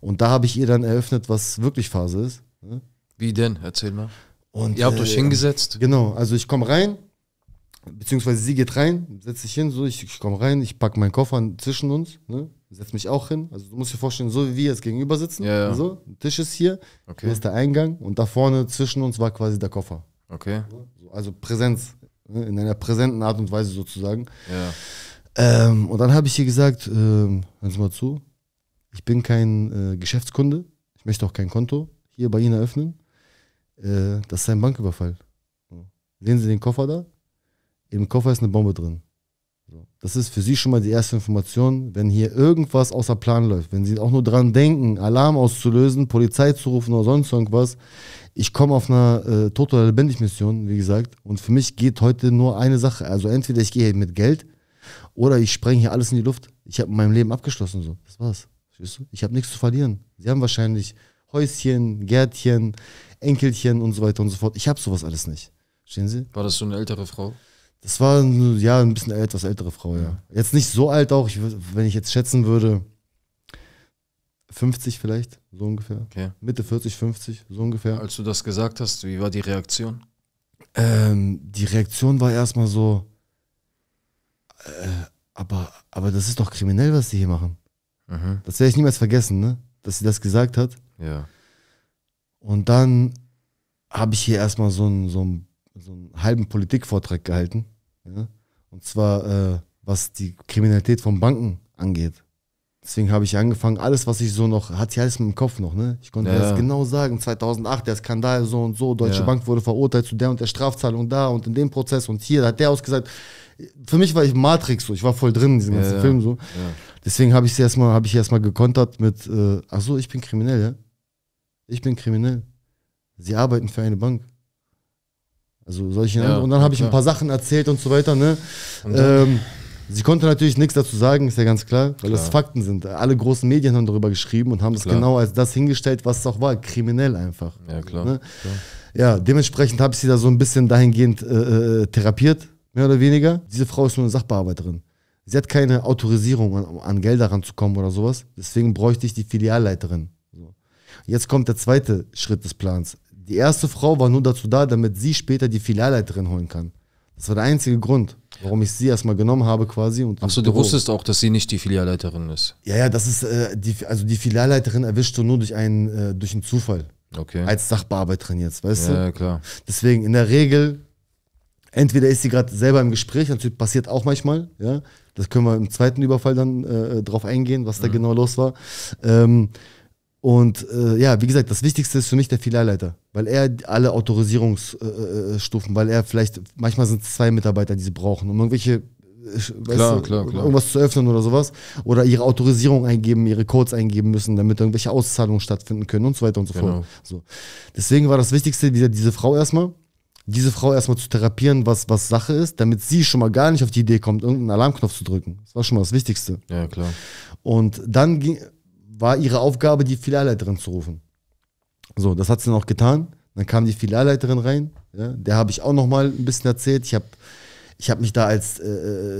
Und da habe ich ihr dann eröffnet, was wirklich Phase ist. Ne? Wie denn? Erzähl mal. Und, Ihr habt äh, euch hingesetzt? Genau, also ich komme rein, beziehungsweise sie geht rein, setzt sich hin, so, ich, ich komme rein, ich packe meinen Koffer zwischen uns, ne? setze mich auch hin. Also du musst dir vorstellen, so wie wir jetzt gegenüber sitzen, ja, ja. so, Tisch ist hier, okay. hier ist der Eingang und da vorne zwischen uns war quasi der Koffer. Okay. Also, also Präsenz, ne? in einer präsenten Art und Weise sozusagen. Ja. Ähm, und dann habe ich ihr gesagt, ähm, hören Sie mal zu, ich bin kein äh, Geschäftskunde, ich möchte auch kein Konto hier bei Ihnen eröffnen. Äh, das ist ein Banküberfall. Sehen Sie den Koffer da? im Koffer ist eine Bombe drin. Das ist für sie schon mal die erste Information, wenn hier irgendwas außer Plan läuft, wenn sie auch nur dran denken, Alarm auszulösen, Polizei zu rufen oder sonst irgendwas. Ich komme auf einer äh, Tot- oder Lebendig-Mission, wie gesagt, und für mich geht heute nur eine Sache. Also entweder ich gehe mit Geld oder ich spreng hier alles in die Luft. Ich habe mein Leben abgeschlossen, so. Das war's. Ich habe nichts zu verlieren. Sie haben wahrscheinlich Häuschen, Gärtchen, Enkelchen und so weiter und so fort. Ich habe sowas alles nicht. Stehen Sie? War das so eine ältere Frau? Das war ja ein bisschen etwas ältere Frau, ja. Jetzt nicht so alt auch, wenn ich jetzt schätzen würde, 50 vielleicht, so ungefähr. Okay. Mitte 40, 50, so ungefähr. Als du das gesagt hast, wie war die Reaktion? Ähm, die Reaktion war erstmal so, äh, aber, aber das ist doch kriminell, was die hier machen. Mhm. Das werde ich niemals vergessen, ne? dass sie das gesagt hat. Ja. Und dann habe ich hier erstmal so ein, so ein so einen halben Politikvortrag gehalten. Ja? Und zwar, äh, was die Kriminalität von Banken angeht. Deswegen habe ich angefangen, alles, was ich so noch, hat sie alles im Kopf noch, ne? Ich konnte ja. das genau sagen. 2008, der Skandal so und so, Deutsche ja. Bank wurde verurteilt zu der und der Strafzahlung da und in dem Prozess und hier, da hat der ausgesagt. Für mich war ich Matrix so, ich war voll drin in diesem ja, ganzen Film so. Deswegen habe ich sie erstmal, habe ich erstmal gekontert mit, äh, ach so, ich bin kriminell, ja? Ich bin kriminell. Sie arbeiten für eine Bank. Also solche, ne? ja, und dann habe ich ein paar Sachen erzählt und so weiter, ne? Ähm, sie konnte natürlich nichts dazu sagen, ist ja ganz klar, weil klar. das Fakten sind. Alle großen Medien haben darüber geschrieben und haben es genau als das hingestellt, was es auch war, kriminell einfach. Ja, klar. Ne? klar. Ja, dementsprechend habe ich sie da so ein bisschen dahingehend äh, äh, therapiert, mehr oder weniger. Diese Frau ist nur eine Sachbearbeiterin. Sie hat keine Autorisierung, an, an Gelder ranzukommen oder sowas. Deswegen bräuchte ich die Filialleiterin. Jetzt kommt der zweite Schritt des Plans. Die erste Frau war nur dazu da, damit sie später die Filialleiterin holen kann. Das war der einzige Grund, warum ich sie erstmal genommen habe quasi. Und Achso, du wusstest auch, dass sie nicht die Filialleiterin ist. Ja, ja, das ist, äh, die, also die Filialleiterin erwischte nur durch einen, äh, durch einen Zufall. Okay. Als Sachbearbeiterin jetzt, weißt ja, du? Ja, klar. Deswegen, in der Regel, entweder ist sie gerade selber im Gespräch, natürlich passiert auch manchmal, ja. Das können wir im zweiten Überfall dann äh, drauf eingehen, was da mhm. genau los war. Ähm, und äh, ja, wie gesagt, das Wichtigste ist für mich der Filialleiter, weil er alle Autorisierungsstufen, äh, äh, äh weil er vielleicht, manchmal sind es zwei Mitarbeiter, die sie brauchen, um irgendwelche, äh, klar, du, klar, klar. irgendwas zu öffnen oder sowas, oder ihre Autorisierung eingeben, ihre Codes eingeben müssen, damit irgendwelche Auszahlungen stattfinden können und so weiter und so genau. fort. So. Deswegen war das Wichtigste, diese, diese Frau erstmal, diese Frau erstmal zu therapieren, was, was Sache ist, damit sie schon mal gar nicht auf die Idee kommt, irgendeinen Alarmknopf zu drücken. Das war schon mal das Wichtigste. Ja, klar. Und dann ging, war ihre Aufgabe, die Filialleiterin zu rufen. So, das hat sie dann auch getan. Dann kam die Filialleiterin rein. Ja, der habe ich auch noch mal ein bisschen erzählt. Ich habe ich hab mich da als äh,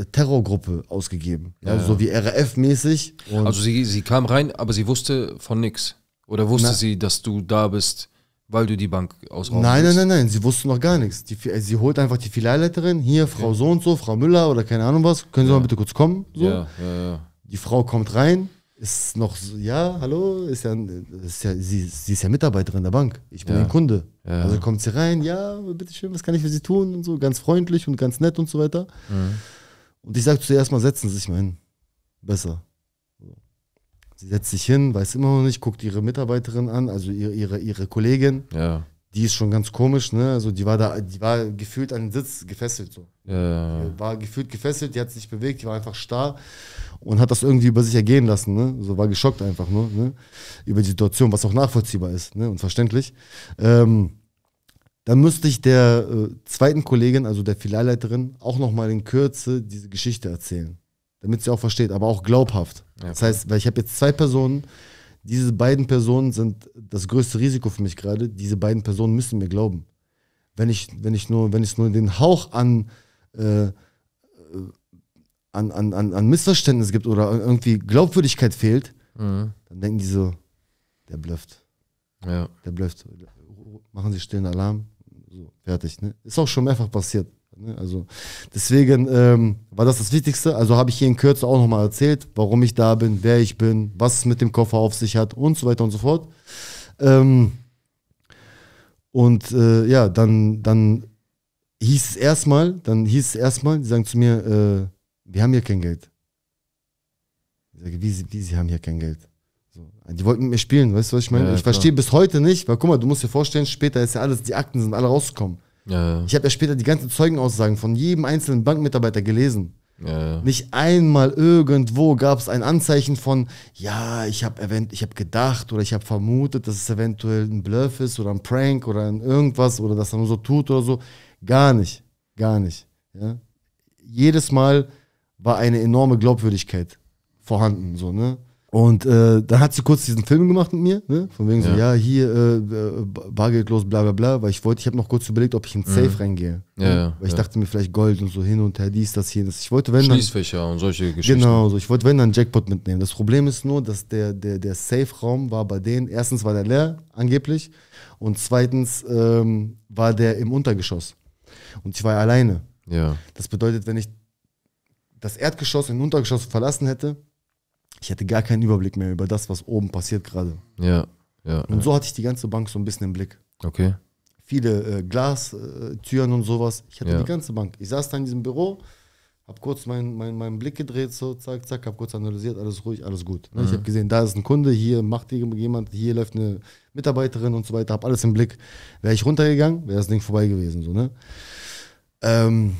äh, Terrorgruppe ausgegeben. Ja, ja. So wie RAF-mäßig. Also sie, sie kam rein, aber sie wusste von nichts. Oder wusste Na, sie, dass du da bist, weil du die Bank ausraubst? Nein, nein, nein, nein. Sie wusste noch gar nichts. Die, sie holt einfach die Filialleiterin. Hier, Frau okay. so und so, Frau Müller oder keine Ahnung was. Können Sie mal bitte kurz kommen? So. Ja, ja, ja. Die Frau kommt rein, ist noch so, ja, hallo, ist ja, ist ja sie, sie ist ja Mitarbeiterin der Bank. Ich bin ja. ein Kunde. Ja. Also kommt sie rein, ja, bitteschön, was kann ich für sie tun und so, ganz freundlich und ganz nett und so weiter. Mhm. Und ich sage zuerst mal, setzen Sie sich mal hin. Besser. Sie setzt sich hin, weiß immer noch nicht, guckt ihre Mitarbeiterin an, also ihre, ihre, ihre Kollegin. Ja die ist schon ganz komisch, ne? Also die war da, die war gefühlt an den Sitz gefesselt so. Ja. War gefühlt gefesselt, die hat sich nicht bewegt, die war einfach starr und hat das irgendwie über sich ergehen lassen, ne? So war geschockt einfach nur, ne? Über die Situation, was auch nachvollziehbar ist, ne? Und verständlich. Ähm, dann müsste ich der äh, zweiten Kollegin, also der Filialleiterin, auch nochmal in Kürze diese Geschichte erzählen. Damit sie auch versteht, aber auch glaubhaft. Ja, okay. Das heißt, weil ich habe jetzt zwei Personen, diese beiden Personen sind das größte Risiko für mich gerade. Diese beiden Personen müssen mir glauben. Wenn ich, wenn ich nur, wenn es nur den Hauch an, äh, an, an, an Missverständnis gibt oder irgendwie Glaubwürdigkeit fehlt, mhm. dann denken die so, der blufft. Ja. Der blufft. Machen sie stillen Alarm. So, fertig. Ne? Ist auch schon mehrfach passiert. Ne? Also deswegen ähm, war das das Wichtigste. Also habe ich hier in Kürze auch nochmal erzählt, warum ich da bin, wer ich bin, was es mit dem Koffer auf sich hat und so weiter und so fort. Ähm, und äh, ja, dann, dann hieß es erstmal, dann hieß es erstmal, die sagen zu mir, äh, wir haben hier kein Geld. Ich sage, wie, wie sie haben hier kein Geld? So. Die wollten mit mir spielen, weißt du, was ich meine? Ja, ich verstehe bis heute nicht, weil guck mal, du musst dir vorstellen, später ist ja alles, die Akten sind alle rausgekommen. Ja. Ich habe ja später die ganzen Zeugenaussagen von jedem einzelnen Bankmitarbeiter gelesen. Ja. Nicht einmal irgendwo gab es ein Anzeichen von, ja, ich habe hab gedacht oder ich habe vermutet, dass es eventuell ein Bluff ist oder ein Prank oder ein irgendwas oder dass er nur so tut oder so. Gar nicht. Gar nicht. Ja? Jedes Mal war eine enorme Glaubwürdigkeit vorhanden. So, ne? Und äh, dann hat sie kurz diesen Film gemacht mit mir, ne? von wegen ja. so, ja, hier äh, äh bargeldlos, bla bla bla, weil ich wollte, ich habe noch kurz überlegt, ob ich in mhm. Safe mhm. reingehe. Ne? Ja, ne? Weil ich ja. dachte mir vielleicht Gold und so hin und her, dies, das, jenes. Ich wollte, wenn Schließfächer dann, und solche Geschichten. Genau, so. ich wollte, wenn dann Jackpot mitnehmen. Das Problem ist nur, dass der, der, der Safe-Raum war bei denen, erstens war der leer, angeblich, und zweitens ähm, war der im Untergeschoss. Und ich war ja alleine. Ja. Das bedeutet, wenn ich das Erdgeschoss und Untergeschoss verlassen hätte, ich hatte gar keinen Überblick mehr über das, was oben passiert gerade. Ja, ja. Und ja. so hatte ich die ganze Bank so ein bisschen im Blick. Okay. Viele äh, Glastüren und sowas. Ich hatte ja. die ganze Bank. Ich saß da in diesem Büro, habe kurz meinen mein, mein Blick gedreht, so zack, zack, habe kurz analysiert, alles ruhig, alles gut. Ne, mhm. Ich habe gesehen, da ist ein Kunde, hier macht jemand, hier läuft eine Mitarbeiterin und so weiter, habe alles im Blick. Wäre ich runtergegangen, wäre das Ding vorbei gewesen. So, ne? Ähm,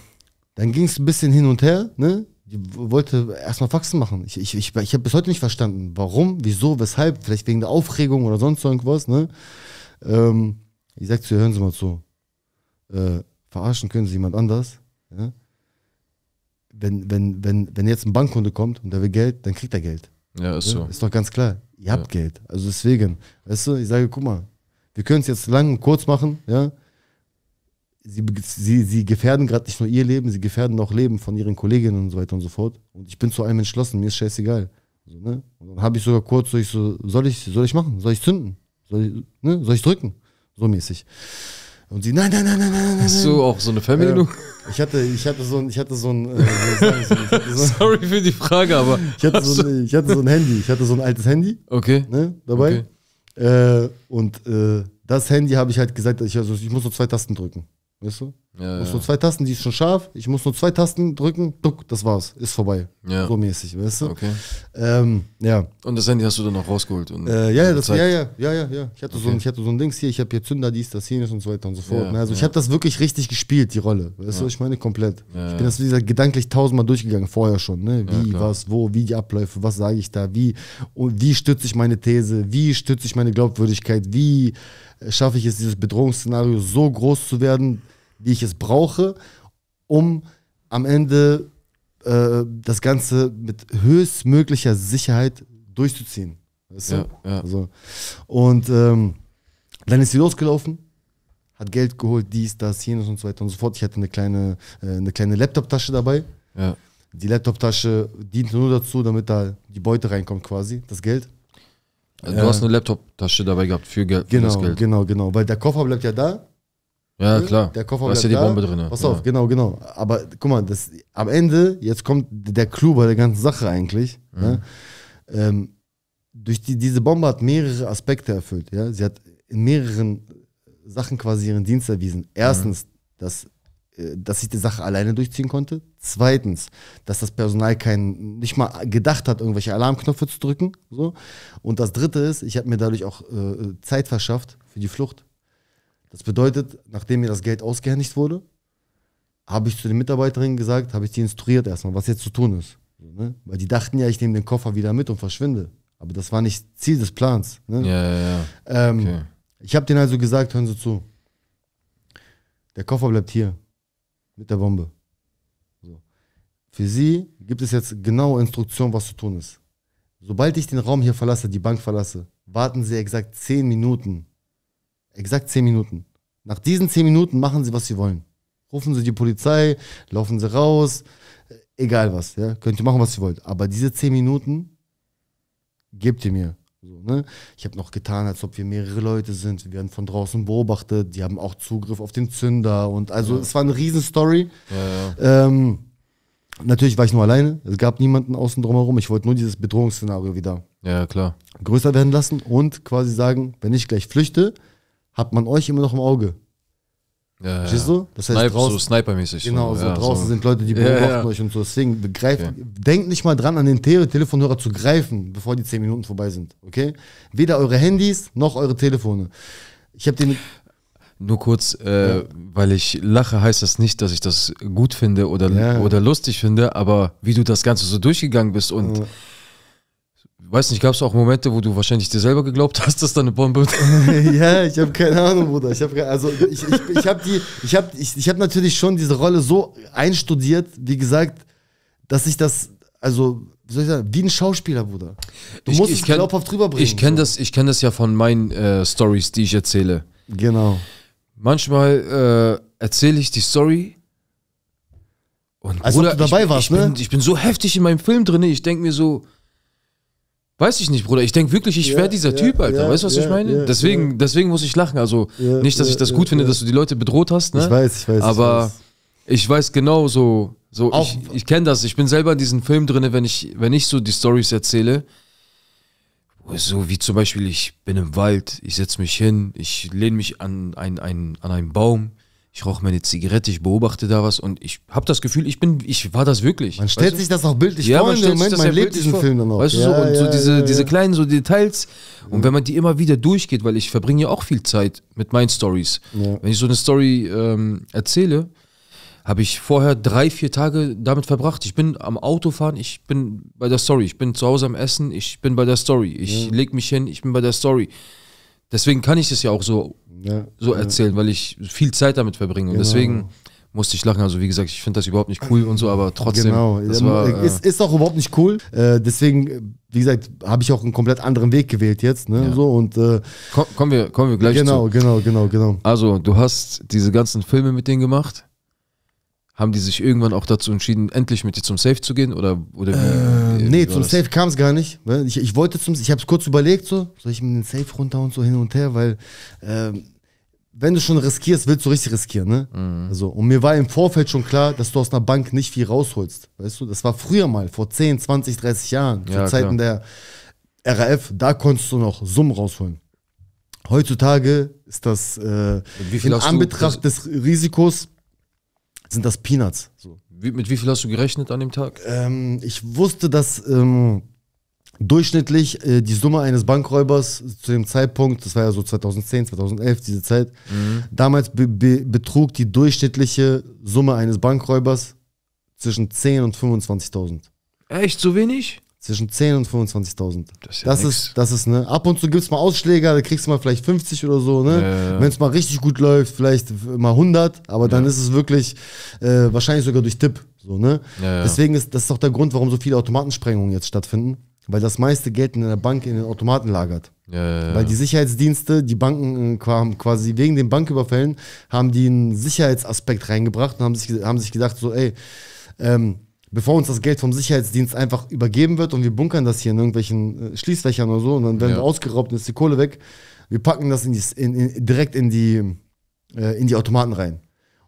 dann ging es ein bisschen hin und her, ne? wollte erstmal Faxen machen. Ich, ich, ich, ich habe bis heute nicht verstanden, warum, wieso, weshalb, vielleicht wegen der Aufregung oder sonst irgendwas. Ne? Ähm, ich sage zu ihr, hören Sie mal zu. Äh, verarschen können Sie jemand anders. Ja? Wenn, wenn, wenn, wenn jetzt ein Bankkunde kommt und der will Geld, dann kriegt er Geld. Ja, ist ja? so. Ist doch ganz klar. Ihr habt ja. Geld. Also deswegen, weißt du, ich sage, guck mal, wir können es jetzt lang und kurz machen, ja sie, sie, sie gefährden gerade nicht nur ihr Leben, sie gefährden auch Leben von ihren Kolleginnen und so weiter und so fort. Und ich bin zu allem entschlossen, mir ist scheißegal. So, ne? Und dann habe ich sogar kurz, so ich so, soll ich, soll ich machen? Soll ich zünden? Soll ich, ne? soll ich drücken? So mäßig. Und sie, nein, nein, nein, nein, nein, nein. Hast du auch so eine Fernbedienung? Äh, ich hatte, ich hatte so ein, ich hatte so ein, äh, so, so, Sorry für die Frage, aber. ich hatte, so ein, ich hatte so ein Handy, ich hatte so ein altes Handy. Okay. Ne, dabei. Okay. Äh, und äh, das Handy habe ich halt gesagt, ich, also, ich muss so zwei Tasten drücken. Weißt du? Ja, musst ja. nur zwei Tasten, die ist schon scharf. Ich muss nur zwei Tasten drücken, duck, das war's, ist vorbei. Ja. So mäßig, weißt du? Okay. Ähm, ja. Und das Handy hast du dann noch rausgeholt? Und äh, ja, ja, das, ja, ja, ja, ja, ja. Ich hatte, okay. so ein, ich hatte so ein Dings hier, ich habe hier Zünder, dies, das, jenes und so weiter und so fort. Ne? also ich habe das wirklich richtig gespielt, die Rolle. Weißt du, ich meine komplett. Ich bin das, wie gedanklich tausendmal durchgegangen, vorher schon. Ne? Wie, was, wo, wie die Abläufe, was sage ich da, wie, wie stütze ich meine These, wie stütze ich meine Glaubwürdigkeit, wie äh, schaffe ich es, dieses Bedrohungsszenario so groß zu werden, wie ich es brauche, um am Ende äh, das Ganze mit höchstmöglicher Sicherheit durchzuziehen. Weißt du? ja, ja. Also, und ähm, dann ist sie losgelaufen, hat Geld geholt, dies, das, jenes und so weiter und so fort. Ich hatte eine kleine, äh, eine kleine Laptop-Tasche dabei. Ja. Die Laptop-Tasche diente nur dazu, damit da die Beute reinkommt quasi, das Geld. Also ja. Du hast eine Laptop-Tasche dabei gehabt für, Geld, genau, für Geld. Genau, genau, weil der Koffer bleibt ja da. Ja, hm? klar. Der Koffer da ist ja die Bombe drin. Pass auf, genau, genau. Aber guck mal, das, am Ende, jetzt kommt der Clou bei der ganzen Sache eigentlich. Mhm. Ne? Ähm, durch die, diese Bombe hat mehrere Aspekte erfüllt. Ja? Sie hat in mehreren Sachen quasi ihren Dienst erwiesen. Erstens, mhm. dass äh, dass ich die Sache alleine durchziehen konnte. Zweitens, dass das Personal kein, nicht mal gedacht hat, irgendwelche Alarmknöpfe zu drücken. So. Und das Dritte ist, ich habe mir dadurch auch äh, Zeit verschafft für die Flucht. Das bedeutet, nachdem mir das Geld ausgehändigt wurde, habe ich zu den Mitarbeiterinnen gesagt, habe ich die instruiert erstmal, was jetzt zu tun ist. Ne? Weil die dachten ja, ich nehme den Koffer wieder mit und verschwinde. Aber das war nicht Ziel des Plans. Ne? Ja, ja, ja. Ähm, okay. Ich habe denen also gesagt, hören Sie zu, der Koffer bleibt hier mit der Bombe. So. Für sie gibt es jetzt genaue Instruktionen, was zu tun ist. Sobald ich den Raum hier verlasse, die Bank verlasse, warten sie exakt 10 Minuten. Exakt 10 Minuten. Nach diesen 10 Minuten machen sie, was sie wollen. Rufen sie die Polizei, laufen sie raus, egal was. Ja? Könnt ihr machen, was ihr wollt. Aber diese 10 Minuten gebt ihr mir. So, ne? Ich habe noch getan, als ob wir mehrere Leute sind. Wir werden von draußen beobachtet. Die haben auch Zugriff auf den Zünder. Und also ja. es war eine Riesenstory. Ja, ähm, natürlich war ich nur alleine. Es gab niemanden außen drumherum. Ich wollte nur dieses Bedrohungsszenario wieder ja, klar. größer werden lassen und quasi sagen, wenn ich gleich flüchte, hat man euch immer noch im Auge. Ja, Verstehst du? Das heißt, Snipe, draußen, so snipermäßig. Genau, so, ja, draußen so. sind Leute, die beobachten ja, euch und so. Deswegen begreift, okay. denkt nicht mal dran, an den Tele Telefonhörer zu greifen, bevor die 10 Minuten vorbei sind. Okay? Weder eure Handys noch eure Telefone. Ich habe den. Nur kurz, äh, weil ich lache, heißt das nicht, dass ich das gut finde oder, oder lustig finde, aber wie du das Ganze so durchgegangen bist und weiß nicht, gab es auch Momente, wo du wahrscheinlich dir selber geglaubt hast, dass da eine Bombe. ja, ich habe keine Ahnung, Bruder. Ich habe also ich, ich, ich habe die, ich habe ich, ich habe natürlich schon diese Rolle so einstudiert, wie gesagt, dass ich das also wie soll ich sagen, wie ein Schauspieler, Bruder. Du ich, musst ich es kenn, glaubhaft rüberbringen. Ich kenne so. das, ich das ja von meinen äh, Stories, die ich erzähle. Genau. Manchmal äh, erzähle ich die Story und Als ob du dabei ich, warst, ich ne? ich bin so heftig in meinem Film drin, ich denke mir so, Weiß ich nicht, Bruder. Ich denke wirklich, ich ja, wäre dieser ja, Typ, Alter. Ja, weißt du, was ich meine? deswegen, deswegen muss ich lachen. Also nicht, dass ich das gut finde, dass du die Leute bedroht hast. Ne? Ich weiß, ich weiß. Aber ich weiß, ich weiß genau so. so Auch ich ich kenne das. Ich bin selber in diesem Film drin, wenn ich, wenn ich so die Stories erzähle. So wie zum Beispiel, ich bin im Wald, ich setze mich hin, ich lehne mich an, ein, ein, an einen Baum, ich rauche meine Zigarette, ich beobachte da was und ich habe das Gefühl, ich bin, ich war das wirklich. Man stellt sich du? das auch bildlich ja, vor, man, stellt Moment, sich das man lebt diesen vor. Film dann auch. Weißt ja, du so, und ja, so diese, diese kleinen so Details. Und mhm. wenn man die immer wieder durchgeht, weil ich verbringe ja auch viel Zeit mit meinen Stories. Wenn ich so eine Story ähm, erzähle, habe ich vorher drei, vier Tage damit verbracht. Ich bin am Autofahren, ich bin bei der Story, ich bin zu Hause am Essen, ich bin bei der Story, ich ja. lege mich hin, ich bin bei der Story. Deswegen kann ich das ja auch so ja, so erzählen, weil ich viel Zeit damit verbringe. Und genau. deswegen musste ich lachen. Also wie gesagt, ich finde das überhaupt nicht cool und so, aber trotzdem. Genau, das war, äh ist, ist auch überhaupt nicht cool. Äh, deswegen, wie gesagt, habe ich auch einen komplett anderen Weg gewählt jetzt. Ne? Ja. So, und, äh Komm, kommen, wir, kommen wir gleich genau, zu. Genau, genau, genau, genau. Also, du hast diese ganzen Filme mit denen gemacht haben die sich irgendwann auch dazu entschieden, endlich mit dir zum Safe zu gehen? Oder, oder äh, wie nee, zum das? Safe kam es gar nicht. Ne? Ich, ich wollte zum, ich habe es kurz überlegt, so, soll ich mit den Safe runter und so hin und her, weil äh, wenn du schon riskierst, willst du richtig riskieren, ne? Mhm. Also, und mir war im Vorfeld schon klar, dass du aus einer Bank nicht viel rausholst. Weißt du, das war früher mal, vor 10, 20, 30 Jahren, zu ja, Zeiten klar. der RAF, da konntest du noch Summen rausholen. Heutzutage ist das äh, in Anbetracht du, des Risikos sind das Peanuts. So. Wie, mit wie viel hast du gerechnet an dem Tag? Ähm, ich wusste, dass ähm, durchschnittlich äh, die Summe eines Bankräubers zu dem Zeitpunkt, das war ja so 2010, 2011, diese Zeit, mhm. damals be be betrug die durchschnittliche Summe eines Bankräubers zwischen 10 und 25.000. Echt so wenig? Zwischen 10 und 25.000. Das ist, ja das, ist das ist, ne? Ab und zu gibt es mal Ausschläge, da kriegst du mal vielleicht 50 oder so, ne? Ja, Wenn es mal richtig gut läuft, vielleicht mal 100, aber dann ist es wirklich äh, wahrscheinlich sogar durch Tipp, so, ne? Deswegen ist das ist auch der Grund, warum so viele Automatensprengungen jetzt stattfinden, weil das meiste Geld in der Bank in den Automaten lagert. Weil die Sicherheitsdienste, die Banken haben äh, quasi wegen den Banküberfällen, haben die einen Sicherheitsaspekt reingebracht und haben sich, haben sich gedacht, so, ey, ähm, bevor uns das Geld vom Sicherheitsdienst einfach übergeben wird und wir bunkern das hier in irgendwelchen äh, Schließfächern oder so und dann werden ja. wir ausgeraubt und ist die Kohle weg. Wir packen das in die, in, in, direkt in die, äh, in die Automaten rein.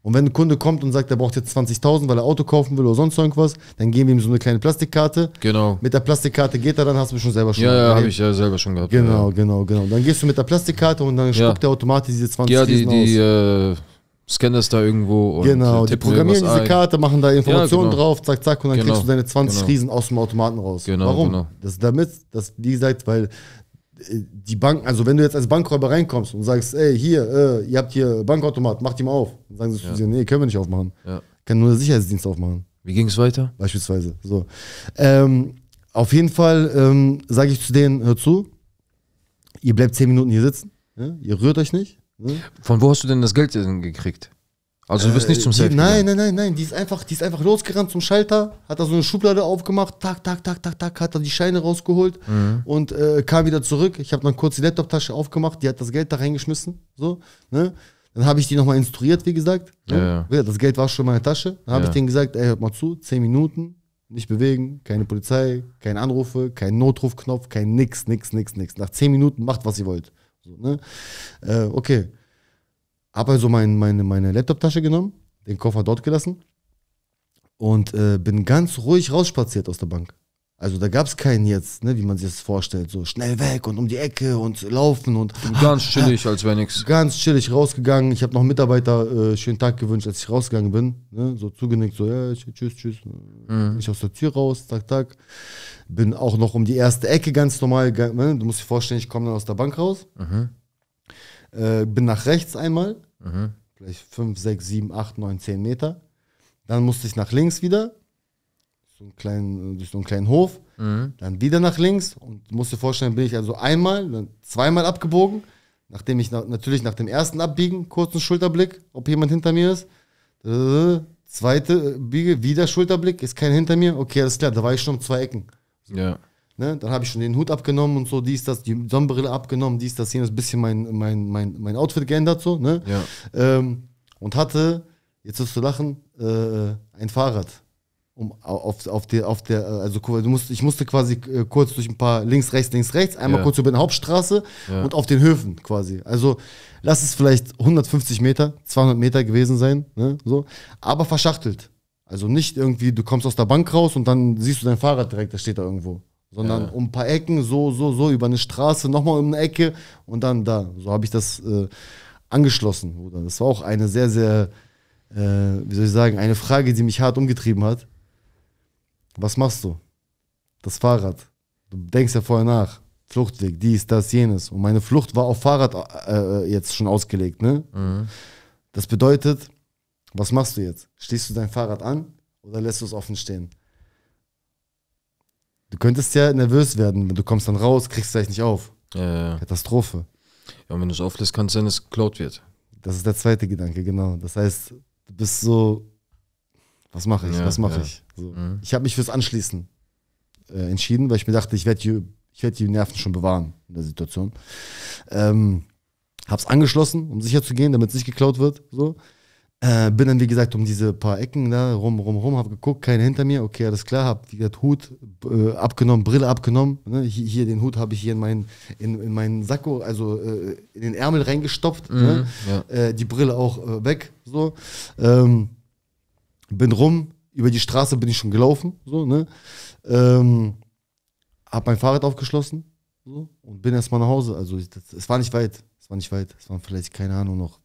Und wenn ein Kunde kommt und sagt, er braucht jetzt 20.000, weil er Auto kaufen will oder sonst irgendwas, dann geben wir ihm so eine kleine Plastikkarte. Genau. Mit der Plastikkarte geht er, dann hast du schon selber schon. Ja, ja habe ich ja selber schon gehabt. Genau, ja. genau, genau. Dann gehst du mit der Plastikkarte und dann spuckt der Automat diese 20.000 Ja, die, die, die äh, scannen das da irgendwo. genau, äh, die programmieren diese ein. Karte, machen da Informationen ja, genau. drauf, zack, zack, und dann genau. kriegst du deine 20 genau. Riesen aus dem Automaten raus. Genau, Warum? Genau. Das ist damit, dass äh, die sagt, weil die Bank, also wenn du jetzt als Bankräuber reinkommst und sagst, ey, hier, äh, ihr habt hier Bankautomat, macht ihn mal auf. Dann sagen sie ja. zu nee, können wir nicht aufmachen. Ja. Kann nur der Sicherheitsdienst aufmachen. Wie ging es weiter? Beispielsweise. So. Ähm, auf jeden Fall ähm, sage ich zu denen, hör zu, ihr bleibt 10 Minuten hier sitzen, ja? ihr rührt euch nicht, hm? Von wo hast du denn das Geld denn gekriegt? Also du bist äh, nicht zum Selfie. Nein, nein, nein, nein. Die ist einfach, die ist einfach losgerannt zum Schalter, hat da so eine Schublade aufgemacht, tak, tak, tak, tak, tak, hat da die Scheine rausgeholt mhm. und äh, kam wieder zurück. Ich habe dann kurz die Laptoptasche aufgemacht, die hat das Geld da reingeschmissen. So, ne? Dann habe ich die nochmal instruiert, wie gesagt. Ne? Ja, ja. Das Geld war schon in meiner Tasche. Dann habe ja. ich denen gesagt, ey, hört mal zu, 10 Minuten, nicht bewegen, keine Polizei, keine Anrufe, kein Notrufknopf, kein nix, nix, nix, nix. Nach 10 Minuten macht, was ihr wollt. So, ne? Äh, okay. Habe also mein, meine, meine Laptop-Tasche genommen, den Koffer dort gelassen und äh, bin ganz ruhig rausspaziert aus der Bank. Also da gab es keinen jetzt, ne, wie man sich das vorstellt, so schnell weg und um die Ecke und laufen und ganz chillig, als wäre nichts. Ganz chillig rausgegangen. Ich habe noch Mitarbeiter äh, schönen Tag gewünscht, als ich rausgegangen bin, ne, so zugenickt, so ja tschüss tschüss. Mhm. Ich aus der Tür raus, tak tak. Bin auch noch um die erste Ecke ganz normal. Ne, du musst dir vorstellen, ich komme dann aus der Bank raus, mhm. äh, bin nach rechts einmal, mhm. vielleicht 5, 6, 7, 8, 9, 10 Meter. Dann musste ich nach links wieder, so einen kleinen, durch so einen kleinen Hof, mhm. dann wieder nach links und musst dir vorstellen, bin ich also einmal, dann zweimal abgebogen, nachdem ich na natürlich nach dem ersten Abbiegen kurzen Schulterblick, ob jemand hinter mir ist, äh, zweite äh, Biege, wieder Schulterblick, ist keiner hinter mir, okay, alles klar, da war ich schon um zwei Ecken. So. Ja. Ne? Dann habe ich schon den Hut abgenommen und so, dies, das, die Sonnenbrille abgenommen, dies, das, jenes, bisschen mein, mein, mein, mein Outfit geändert, so, ne? Ja. Ähm, und hatte, jetzt wirst du lachen, äh, ein Fahrrad um auf, auf, die, auf der, äh, also du musst, ich musste quasi äh, kurz durch ein paar links, rechts, links, rechts, einmal ja. kurz über die Hauptstraße ja. und auf den Höfen quasi. Also lass es vielleicht 150 Meter, 200 Meter gewesen sein, ne, so, aber verschachtelt. Also nicht irgendwie, du kommst aus der Bank raus und dann siehst du dein Fahrrad direkt, das steht da irgendwo. Sondern ja. um ein paar Ecken, so, so, so, über eine Straße, nochmal um eine Ecke und dann da. So habe ich das äh, angeschlossen. Das war auch eine sehr, sehr, äh, wie soll ich sagen, eine Frage, die mich hart umgetrieben hat was machst du? Das Fahrrad. Du denkst ja vorher nach. Fluchtweg, dies, das, jenes. Und meine Flucht war auf Fahrrad äh, äh jetzt schon ausgelegt, ne? Mhm. Das bedeutet, was machst du jetzt? Stehst du dein Fahrrad an oder lässt du es offen stehen? Du könntest ja nervös werden, wenn du kommst dann raus, kriegst du gleich nicht auf. Ja, ja. Katastrophe. Ja, und wenn du es auflässt, kann es sein, dass es klaut wird. Das ist der zweite Gedanke, genau. Das heißt, du bist so was mache ich? Ja, was mache ja. ich? So. Mhm. Ich habe mich fürs Anschließen äh, entschieden, weil ich mir dachte, ich werde ich werd die Nerven schon bewahren in der Situation. Ähm, es angeschlossen, um sicher zu gehen, damit es nicht geklaut wird. So. Äh, bin dann, wie gesagt, um diese paar Ecken da rum, rum, rum, habe geguckt, keiner hinter mir, okay, alles klar, habe wie gesagt, Hut äh, abgenommen, Brille abgenommen, ne? hier, hier, den Hut habe ich hier in meinen, in, in meinen Sakko, also äh, in den Ärmel reingestopft, ne. mhm, ne? ja. Äh, die Brille auch äh, weg, so. Ähm, bin rum, über die Straße bin ich schon gelaufen, so, ne? Ähm, hab mein Fahrrad aufgeschlossen so, und bin erstmal nach Hause. Also es war nicht weit, es war nicht weit, es waren vielleicht, keine Ahnung, noch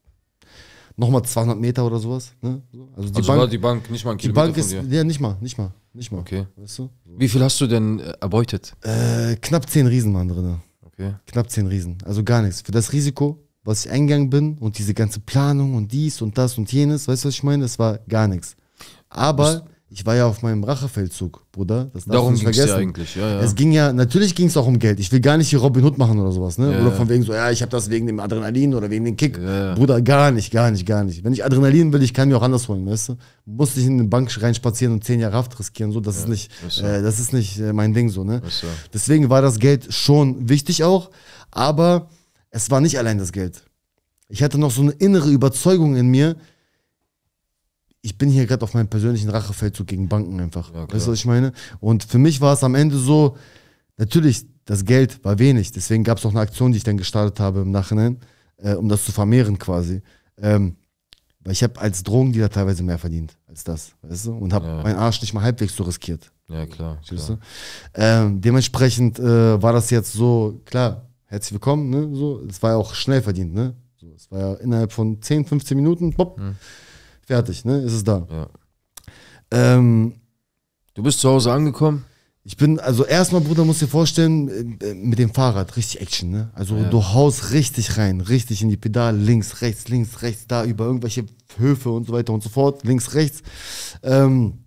nochmal 200 Meter oder sowas. Ne? also die, also Bank, war die Bank nicht mal ein Kilometer Die Bank ist, ja, nicht mal, nicht mal, nicht mal. Okay. Weißt du? Wie viel hast du denn äh, erbeutet? Äh, knapp 10 Riesen waren drin. Okay. Knapp 10 Riesen, also gar nichts. Für das Risiko, was ich eingegangen bin und diese ganze Planung und dies und das und jenes, weißt du, was ich meine? Das war gar nichts. Aber ich war ja auf meinem Rachefeldzug, Bruder. Das Darum ging es ja eigentlich. Ja, ja. Es ging ja, natürlich ging es auch um Geld. Ich will gar nicht hier Robin Hood machen oder sowas, ne? Ja, oder von wegen so, ja, ich habe das wegen dem Adrenalin oder wegen dem Kick. Bruder, gar nicht, gar nicht, gar nicht. Wenn ich Adrenalin will, ich kann mir auch anders holen, weißt du? Musste ich in eine Bank reinspazieren und zehn Jahre Haft riskieren, so, das ist nicht, äh, das ist nicht äh, mein Ding, so, ne? Deswegen war das Geld schon wichtig auch, aber es war nicht allein das Geld. Ich hatte noch so eine innere Überzeugung in mir, ich bin hier gerade auf meinem persönlichen Rachefeldzug gegen Banken einfach. Ja, weißt du, was ich meine? Und für mich war es am Ende so, natürlich, das Geld war wenig. Deswegen gab es auch eine Aktion, die ich dann gestartet habe im Nachhinein, äh, um das zu vermehren quasi. Ähm, weil ich habe als Drogendealer teilweise mehr verdient als das, weißt du? Und habe ja. meinen Arsch nicht mal halbwegs so riskiert. Ja, klar. Weißt du? Ähm, dementsprechend äh, war das jetzt so, klar, herzlich willkommen, ne? So, es war ja auch schnell verdient, ne? So, es war ja innerhalb von 10, 15 Minuten, pop. Hm fertig, ne? Ist es da. Ja. Ähm, du bist zu Hause angekommen? Ich bin, also erstmal, Bruder, musst dir vorstellen, äh, äh, mit dem Fahrrad, richtig Action, ne? Also ja. du haust richtig rein, richtig in die Pedale, links, rechts, links, rechts, da über irgendwelche Höfe und so weiter und so fort, links, rechts. Ähm,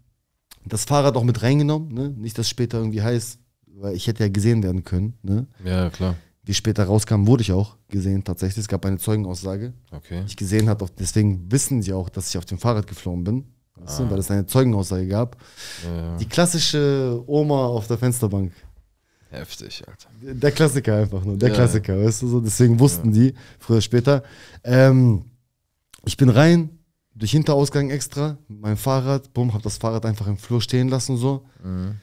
das Fahrrad auch mit reingenommen, ne? Nicht, dass später irgendwie heißt, weil ich hätte ja gesehen werden können, ne? Ja, klar. Wie später rauskam, wurde ich auch gesehen tatsächlich. Es gab eine Zeugenaussage, okay. die ich gesehen habe. Deswegen wissen sie auch, dass ich auf dem Fahrrad geflogen bin, ah. weil es eine Zeugenaussage gab. Ja. Die klassische Oma auf der Fensterbank. Heftig, Alter. Der Klassiker einfach nur, der ja. Klassiker, weißt du so. Deswegen wussten ja. die früher später. Ähm, ich bin rein, durch Hinterausgang extra, mein Fahrrad, bumm, hab das Fahrrad einfach im Flur stehen lassen so. Mhm.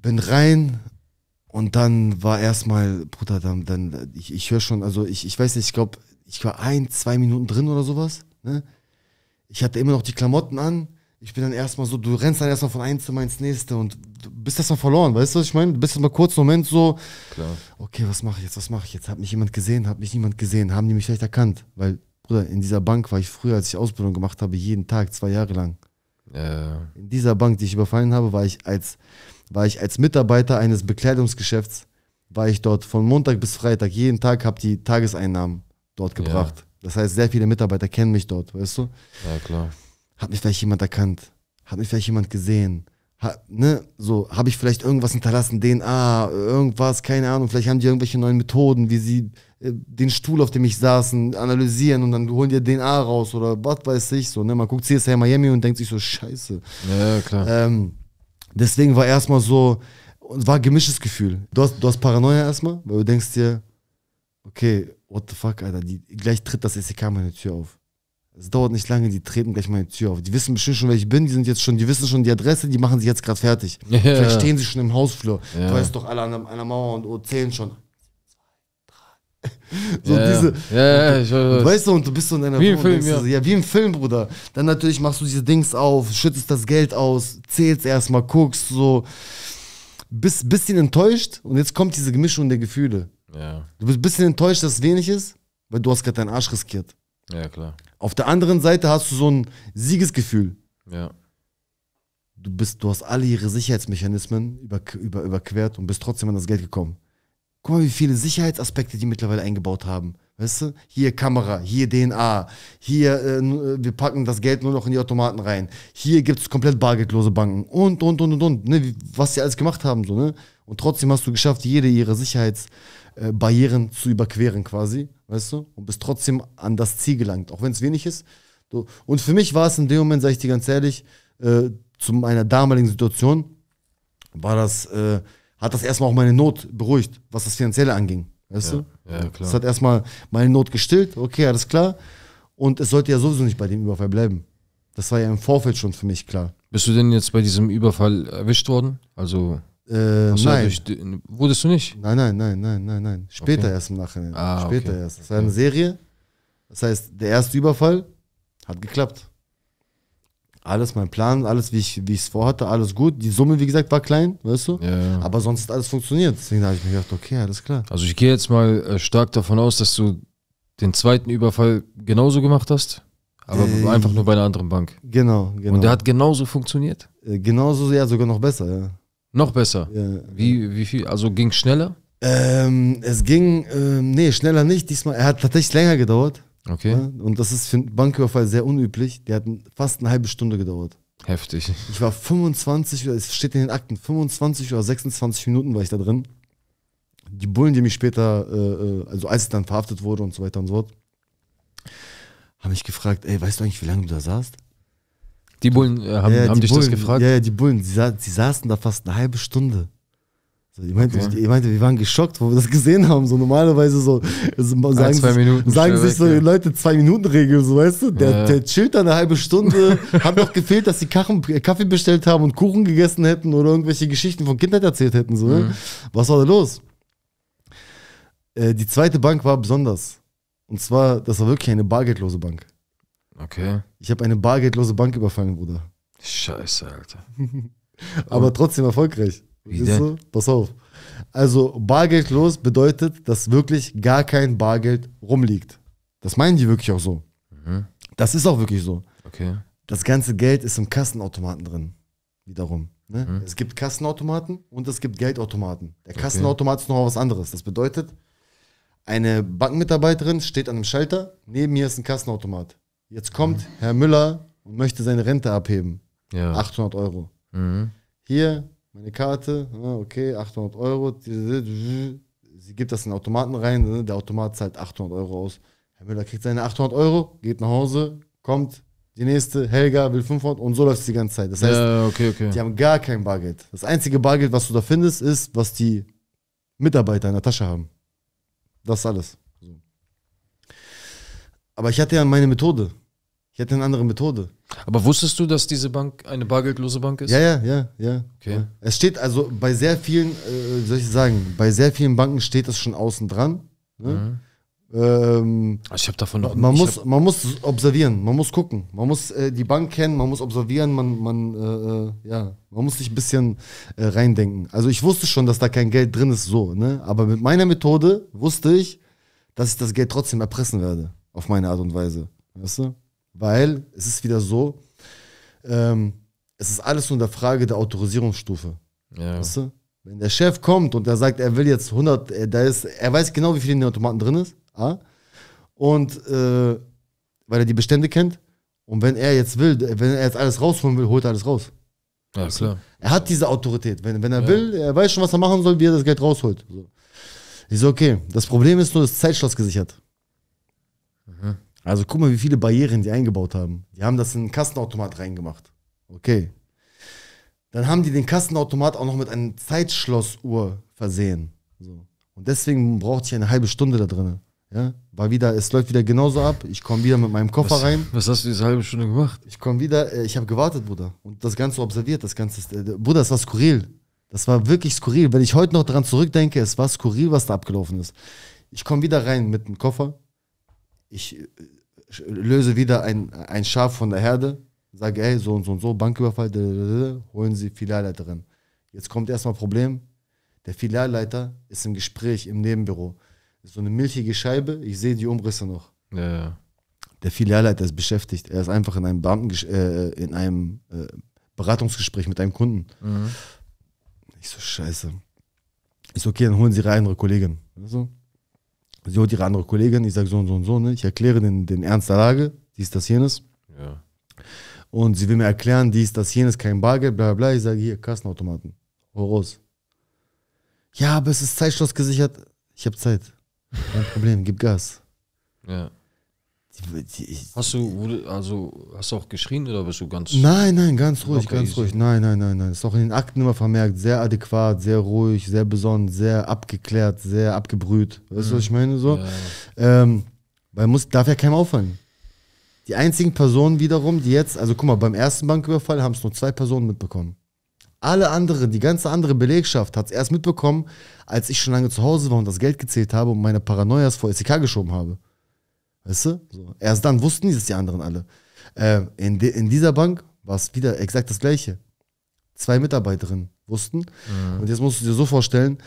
Bin rein, und dann war erstmal, Bruder, dann, dann ich, ich höre schon, also ich, ich weiß nicht, ich glaube, ich war ein, zwei Minuten drin oder sowas. Ne? Ich hatte immer noch die Klamotten an. Ich bin dann erstmal so, du rennst dann erstmal von einem Zimmer ins nächste und du bist erstmal verloren, weißt du, was ich meine? Du bist erstmal kurz im Moment so, Klar. okay, was mache ich jetzt, was mache ich jetzt? Hat mich jemand gesehen, hat mich niemand gesehen, haben die mich vielleicht erkannt? Weil, Bruder, in dieser Bank war ich früher, als ich Ausbildung gemacht habe, jeden Tag, zwei Jahre lang. Ja. In dieser Bank, die ich überfallen habe, war ich als war ich als Mitarbeiter eines Bekleidungsgeschäfts, war ich dort von Montag bis Freitag, jeden Tag habe die Tageseinnahmen dort gebracht. Ja. Das heißt, sehr viele Mitarbeiter kennen mich dort, weißt du? Ja, klar. Hat mich vielleicht jemand erkannt? Hat mich vielleicht jemand gesehen? Ha, ne, so, habe ich vielleicht irgendwas hinterlassen, DNA, irgendwas, keine Ahnung, vielleicht haben die irgendwelche neuen Methoden, wie sie äh, den Stuhl, auf dem ich saßen, analysieren und dann holen die DNA raus oder was weiß ich so, ne, man guckt CSI Miami und denkt sich so, scheiße. Ja, klar. Ähm, Deswegen war erstmal so, war gemischtes Gefühl. Du hast, du hast Paranoia erstmal, weil du denkst dir, okay, what the fuck, Alter, die, gleich tritt das SEK meine Tür auf. Es dauert nicht lange, die treten gleich meine Tür auf. Die wissen bestimmt schon, wer ich bin, die sind jetzt schon, die wissen schon die Adresse, die machen sich jetzt gerade fertig. Ja. Vielleicht stehen sie schon im Hausflur. Ja. Du weißt doch, alle an, an der Mauer und zählen schon so ja, diese. Ja, ja, ich weiß. Weißt du, und du bist so in einer Wie im Film, ja. ja. Wie im Film, Bruder. Dann natürlich machst du diese Dings auf, schüttest das Geld aus, zählst erstmal, guckst, so. Bist ein bisschen enttäuscht und jetzt kommt diese Gemischung der Gefühle. Ja. Du bist ein bisschen enttäuscht, dass es wenig ist, weil du hast gerade deinen Arsch riskiert. Ja, klar. Auf der anderen Seite hast du so ein Siegesgefühl. Ja. Du, bist, du hast alle ihre Sicherheitsmechanismen über, über, überquert und bist trotzdem an das Geld gekommen. Guck mal, wie viele Sicherheitsaspekte die mittlerweile eingebaut haben. Weißt du? Hier Kamera, hier DNA, hier äh, äh, wir packen das Geld nur noch in die Automaten rein. Hier gibt es komplett bargeldlose Banken und und und und und, ne? was sie alles gemacht haben so, ne? Und trotzdem hast du geschafft, jede ihrer Sicherheitsbarrieren äh, zu überqueren quasi, weißt du? Und bist trotzdem an das Ziel gelangt, auch wenn es wenig ist. So. Und für mich war es in dem Moment, sage ich dir ganz ehrlich, äh, zu meiner damaligen Situation war das äh, hat das erstmal auch meine Not beruhigt, was das Finanzielle anging. Weißt ja, du? Ja, klar. Das hat erstmal meine Not gestillt, okay, alles klar. Und es sollte ja sowieso nicht bei dem Überfall bleiben. Das war ja im Vorfeld schon für mich klar. Bist du denn jetzt bei diesem Überfall erwischt worden? Also. Äh, nein. Du wurdest du nicht? Nein, nein, nein, nein, nein, nein. Später okay. erst im Nachhinein. Ah, Später okay. erst. Das war eine Serie. Das heißt, der erste Überfall hat geklappt alles mein Plan, alles wie ich wie es vorhatte, alles gut. Die Summe, wie gesagt, war klein, weißt du? Ja. Aber sonst hat alles funktioniert. Deswegen habe ich mir gedacht, okay, alles klar. Also ich gehe jetzt mal äh, stark davon aus, dass du den zweiten Überfall genauso gemacht hast, aber äh, einfach nur bei einer anderen Bank. Genau, genau. Und der hat genauso funktioniert? Äh, genauso, ja, sogar noch besser, ja. Noch besser? Ja. Wie, wie viel? Also ging es schneller? Ähm, es ging, ähm, nee, schneller nicht diesmal. Er hat tatsächlich länger gedauert. Okay. Und das ist für einen Banküberfall sehr unüblich. Der hat fast eine halbe Stunde gedauert. Heftig. Ich war 25, es steht in den Akten, 25 oder 26 Minuten war ich da drin. Die Bullen, die mich später, äh, äh, also als ich dann verhaftet wurde und so weiter und so fort, haben mich gefragt, ey, weißt du eigentlich, wie lange du da saßt? Die Bullen äh, haben, ja, haben dich Bullen, das gefragt? Ja, die Bullen, sie, sa saßen da fast eine halbe Stunde. Also ich meinte, okay. ich, ich meinte, wir waren geschockt, wo wir das gesehen haben. So normalerweise so, so sagen, sich, Minuten, sagen sich so weg, ja. Leute zwei Minuten Regel, so weißt du. Der, ja, der chillt da eine halbe Stunde. hat noch gefehlt, dass sie äh, Kaffee bestellt haben und Kuchen gegessen hätten oder irgendwelche Geschichten von Kindheit erzählt hätten. So, ne? mhm. was war da los? Äh, die zweite Bank war besonders. Und zwar, das war wirklich eine bargeldlose Bank. Okay. Ich habe eine bargeldlose Bank überfallen, Bruder. Scheiße, Alter. Aber trotzdem erfolgreich. Siehst du? Pass auf. Also bargeldlos bedeutet, dass wirklich gar kein Bargeld rumliegt. Das meinen die wirklich auch so. Mhm. Das ist auch wirklich so. Okay. Das ganze Geld ist im Kassenautomaten drin. Wiederum. Ne? Mhm. Es gibt Kassenautomaten und es gibt Geldautomaten. Der Kassenautomat okay. ist noch was anderes. Das bedeutet, eine Bankmitarbeiterin steht an einem Schalter, neben mir ist ein Kassenautomat. Jetzt kommt mhm. Herr Müller und möchte seine Rente abheben. Ja. 800 Euro. Mhm. Hier meine Karte, ah, okay, 800 Euro. Sie gibt das in den Automaten rein, ne? der Automat zahlt 800 Euro aus. Herr Müller kriegt seine 800 Euro, geht nach Hause, kommt, die nächste, Helga will 500 und so läuft es die ganze Zeit. Das heißt, ja, okay, okay. die haben gar kein Bargeld. Das einzige Bargeld, was du da findest, ist, was die Mitarbeiter in der Tasche haben. Das ist alles. Aber ich hatte ja meine Methode. Ich hatte eine andere Methode. Aber wusstest du, dass diese Bank eine bargeldlose Bank ist? Ja, ja, ja, ja. Okay. Es steht also bei sehr vielen, äh, soll ich sagen, bei sehr vielen Banken steht das schon außen dran. Ne? Mhm. Ähm, also ich habe davon noch man muss, man muss observieren, man muss gucken, man muss äh, die Bank kennen, man muss observieren, man, man, äh, äh ja, man muss sich ein bisschen äh, reindenken. Also ich wusste schon, dass da kein Geld drin ist, so, ne? Aber mit meiner Methode wusste ich, dass ich das Geld trotzdem erpressen werde, auf meine Art und Weise. Weißt du? weil es ist wieder so, ähm, es ist alles nur unter Frage der Autorisierungsstufe. Ja. Weißt du? Wenn der Chef kommt und er sagt, er will jetzt 100, er, äh, da ist, er weiß genau, wie viel in den Automaten drin ist, A, und äh, weil er die Bestände kennt, und wenn er jetzt will, wenn er jetzt alles rausholen will, holt er alles raus. Ja, weißt klar. Er hat diese Autorität. Wenn, wenn er ja. will, er weiß schon, was er machen soll, wie er das Geld rausholt. So. Ich so, okay, das Problem ist nur das Zeitschloss gesichert. Also guck mal, wie viele Barrieren die eingebaut haben. Die haben das in den Kastenautomat reingemacht. Okay. Dann haben die den Kastenautomat auch noch mit einer Zeitschlossuhr versehen. So. Und deswegen brauchte ich eine halbe Stunde da drin. Ja? War wieder, es läuft wieder genauso ab. Ich komme wieder mit meinem Koffer was, rein. Was hast du diese halbe Stunde gemacht? Ich komme wieder, äh, ich habe gewartet, Bruder. Und das Ganze observiert, das Ganze. Äh, Bruder, das war skurril. Das war wirklich skurril. Wenn ich heute noch daran zurückdenke, es war skurril, was da abgelaufen ist. Ich komme wieder rein mit dem Koffer, ich äh, löse wieder ein, ein Schaf von der Herde, sage, hey, so und so und so, Banküberfall, holen Sie Filialleiterin. Jetzt kommt erstmal Problem, der Filialleiter ist im Gespräch im Nebenbüro. ist so eine milchige Scheibe, ich sehe die Umrisse noch. Ja, ja. Der Filialleiter ist beschäftigt, er ist einfach in einem, äh, in einem äh, Beratungsgespräch mit einem Kunden. Mhm. Ich so, scheiße. Ist okay, dann holen Sie rein, Ihre Kollegin. So, sie holt ihre andere Kollegin, ich sage so und so und so, ne? ich erkläre den, den Ernst der Lage, dies, das, jenes. Ja. Und sie will mir erklären, dies, das, jenes, kein Bargeld, bla bla. Ich sage hier, Kassenautomaten, Horos. Ja, aber es ist Zeitschloss gesichert. Ich habe Zeit. Kein Problem, gib Gas. Ja. Hast du, also, hast du auch geschrien oder bist du ganz. Nein, nein, ganz ruhig, ganz easy. ruhig. Nein, nein, nein, nein. Ist auch in den Akten immer vermerkt. Sehr adäquat, sehr ruhig, sehr besonnen, sehr abgeklärt, sehr abgebrüht. Weißt du, mhm. was ich meine? So. Ja. Ähm, weil muss, darf ja keinem auffallen. Die einzigen Personen wiederum, die jetzt, also guck mal, beim ersten Banküberfall haben es nur zwei Personen mitbekommen. Alle anderen, die ganze andere Belegschaft hat es erst mitbekommen, als ich schon lange zu Hause war und das Geld gezählt habe und meine Paranoias vor SEK geschoben habe. Weißt du? So. Erst dann wussten die das die anderen alle. Ähm, in, in dieser Bank war es wieder exakt das Gleiche. Zwei Mitarbeiterinnen wussten. Mhm. Und jetzt musst du dir so vorstellen,